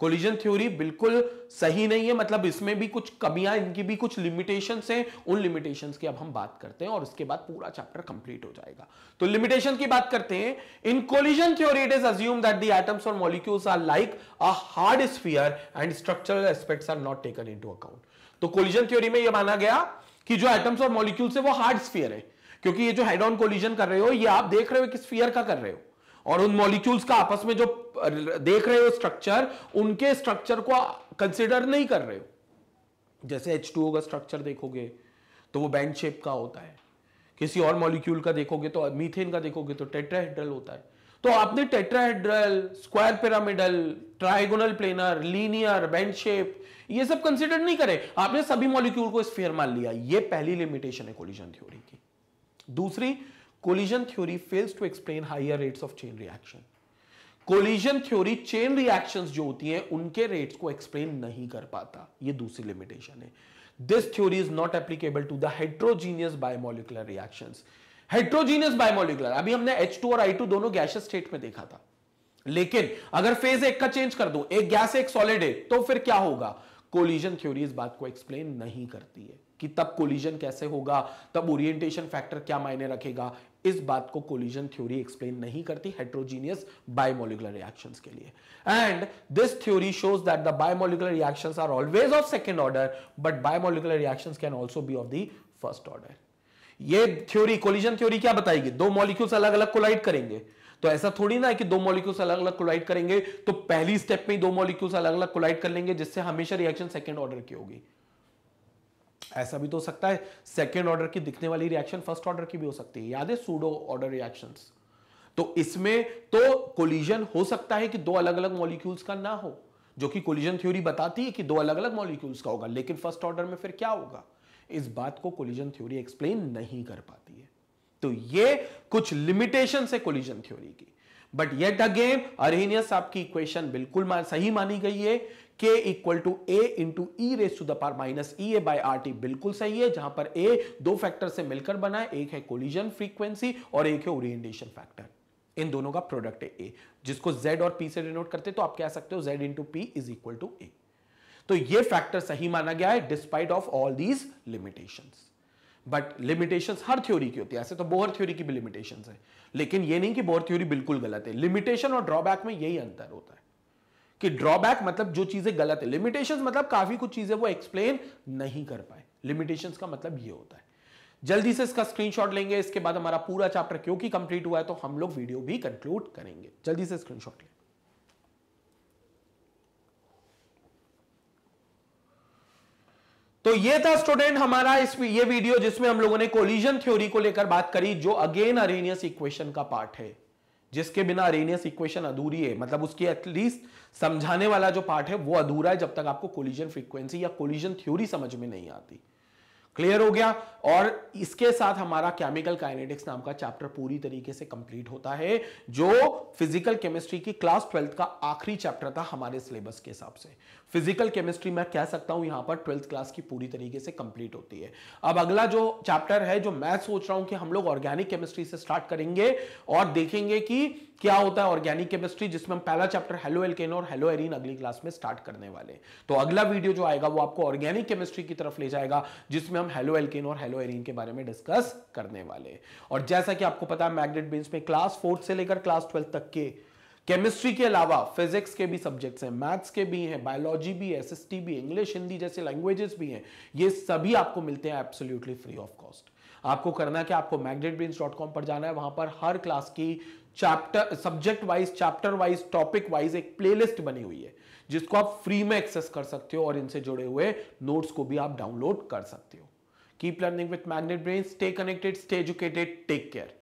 collision theory बिल्कुल सही नहीं है मतलब इसमें भी कुछ कमियां इनकी भी कुछ लिमिटेशन हैं उन लिमिटेशन की अब हम बात करते हैं और उसके बाद पूरा चैप्टर कंप्लीट हो जाएगा तो लिमिटेशन की बात करते हैं in collision theory it is assume that the atoms और molecules are like a hard sphere and structural aspects are not taken in account तो कोलिजन थ्योरी में यह माना गया कि जो एटम्स और मॉलिक्यूल्स है वो हार्ड स्फियर है क्योंकि ये जो हेड ऑन कोलिजन कर रहे हो ये आप देख रहे हो कि स्फियर का कर रहे हो और उन मॉलिक्यूल्स का आपस में जो देख रहे हो स्ट्रक्चर उनके स्ट्रक्चर को कंसिडर नहीं कर रहे हो जैसे एच टू का स्ट्रक्चर देखोगे तो वो बैंड शेप का होता है किसी और मॉलिक्यूल का देखोगे तो मीथेन का देखोगे तो टेट्राहेड्रल होता है तो आपने tetrahedral square pyramidal trigonal planar linear bent shape ये सब कंसिडर नहीं करे आपने सभी मॉलिक्यूल को स्फेयर मान लिया ये पहली लिमिटेशन है कोलिजन थ्योरी की दूसरी collision theory fails to explain higher rates of chain reaction. Collision theory chain reactions जो होती हैं उनके रेट्स को एक्सप्लेन नहीं कर पाता ये दूसरी लिमिटेशन है this theory is not applicable to the heterogeneous biomolecular reactions heterogeneous biomolecular अभी हमने H2 और I2 दोनों गैशियस स्टेट में देखा था लेकिन अगर फेज एक का चेंज कर दो एक गैस एक सॉलिड है तो फिर क्या होगा कोलिजन थ्योरी इस बात को एक्सप्लेन नहीं करती है कि तब कोलिजन कैसे होगा तब ओरिएंटेशन फैक्टर क्या मायने रखेगा इस बात को कोलिजन थ्योरी एक्सप्लेन नहीं करती हेट्रोजीनियस बायोमोलिकुलर रिएक्शंस के लिए and this theory shows that the biomolecular reactions are always of second order but biomolecular reactions can also be of the first order ये थ्योरी कोलिजन थ्योरी क्या बताएगी दो molecules अलग अलग कोलाइड करेंगे तो ऐसा थोड़ी ना है कि दो मॉलिक्यूल्स अलग अलग कोलाइड करेंगे तो पहली स्टेप में ही दो मॉलिक्यूल्स अलग अलग कोलाइड कर लेंगे जिससे हमेशा रिएक्शन सेकेंड ऑर्डर की होगी ऐसा भी तो हो सकता है सेकेंड ऑर्डर की दिखने वाली रिएक्शन फर्स्ट ऑर्डर की भी हो सकती है याद है सूडो ऑर्डर रिएक्शन तो इसमें तो कोलिजन हो सकता है कि दो अलग अलग मॉलिक्यूल्स का ना हो जो कि कोलिजन थ्योरी बताती है कि दो अलग अलग मॉलिक्यूल्स का होगा लेकिन फर्स्ट ऑर्डर में फिर क्या होगा इस बात को कोलिजन थ्योरी एक्सप्लेन नहीं कर पाती है तो ये कुछ लिमिटेशन है कोलिजन थ्योरी की बट येट अगेन अरहेनियस आपकी इक्वेशन बिल्कुल सही मानी गई है K equal to A into e raise to the power minus E A by R T बिल्कुल सही है जहां पर ए दो फैक्टर से मिलकर बना है एक है कोलिजन फ्रीक्वेंसी और एक है ओरिएंटेशन फैक्टर इन दोनों का प्रोडक्ट है ए जिसको जेड और पी से डिनोट करते तो आप कह सकते हो Z into P is equal to A तो ये फैक्टर सही माना गया है despite of all these limitation but limitations हर थ्योरी की होती है ऐसे तो बोहर थ्योरी की भी लिमिटेशंस है लेकिन ये नहीं कि बोहर थ्योरी बिल्कुल गलत है लिमिटेशन और ड्रॉबैक में यही अंतर होता है कि ड्रॉबैक मतलब जो चीजें गलत है लिमिटेशंस मतलब काफी कुछ चीजें वो एक्सप्लेन नहीं कर पाए लिमिटेशंस का मतलब ये होता है जल्दी से इसका स्क्रीनशॉट लेंगे इसके बाद हमारा पूरा चैप्टर क्योंकि कंप्लीट हुआ है तो हम लोग वीडियो भी कंक्लूड करेंगे जल्दी से स्क्रीनशॉट लें तो ये था स्टूडेंट हमारा इस ये वीडियो जिसमें हम लोगों ने कोलिजन थ्योरी को लेकर बात करी जो अगेन अरेनियस इक्वेशन का पार्ट है जिसके बिना अरेनियस इक्वेशन अधूरी है मतलब उसकी एटलीस्ट समझाने वाला जो पार्ट है वो अधूरा है जब तक आपको कोलिजन फ्रीक्वेंसी या कोलिजन थ्योरी समझ में नहीं आती क्लियर हो गया और इसके साथ हमारा केमिकल काइनेटिक्स नाम का चैप्टर पूरी तरीके से कंप्लीट होता है जो फिजिकल केमिस्ट्री की क्लास ट्वेल्थ का आखिरी चैप्टर था हमारे सिलेबस के हिसाब से फिजिकल केमिस्ट्री मैं कह सकता हूं यहां पर ट्वेल्थ क्लास की पूरी तरीके से कंप्लीट होती है अब अगला जो चैप्टर है जो मैं सोच रहा हूं कि हम लोग ऑर्गेनिक केमिस्ट्री से स्टार्ट करेंगे और देखेंगे कि क्या होता है ऑर्गेनिक केमिस्ट्री जिसमें हम पहला चैप्टर हेलो एल्केन और हेलो एरिन अगली क्लास में स्टार्ट करने वाले तो अगला वीडियो जो आएगा वो आपको ऑर्गेनिक केमिस्ट्री की तरफ ले जाएगा जिसमें हम हेलो एल्केन और हेलो एरिन के बारे में डिस्कस करने वाले और जैसा कि आपको पता है मैग्नेट बेन्स में क्लास फोर्थ से लेकर क्लास ट्वेल्थ तक के केमिस्ट्री के अलावा फिजिक्स के भी सब्जेक्ट्स हैं मैथ्स के भी हैं बायोलॉजी भी एस भी इंग्लिश हिंदी जैसे लैंग्वेजेस भी हैं ये सभी आपको मिलते हैं एब्सोल्युटली फ्री ऑफ कॉस्ट आपको करना है कि आपको मैग्नेट पर जाना है वहां पर हर क्लास की chapter subject wise chapter wise topic wise एक प्लेलिस्ट बनी हुई है जिसको आप फ्री में एक्सेस कर सकते हो और इनसे जुड़े हुए नोट्स को भी आप डाउनलोड कर सकते हो keep learning with Magnet Brains stay connected stay educated take care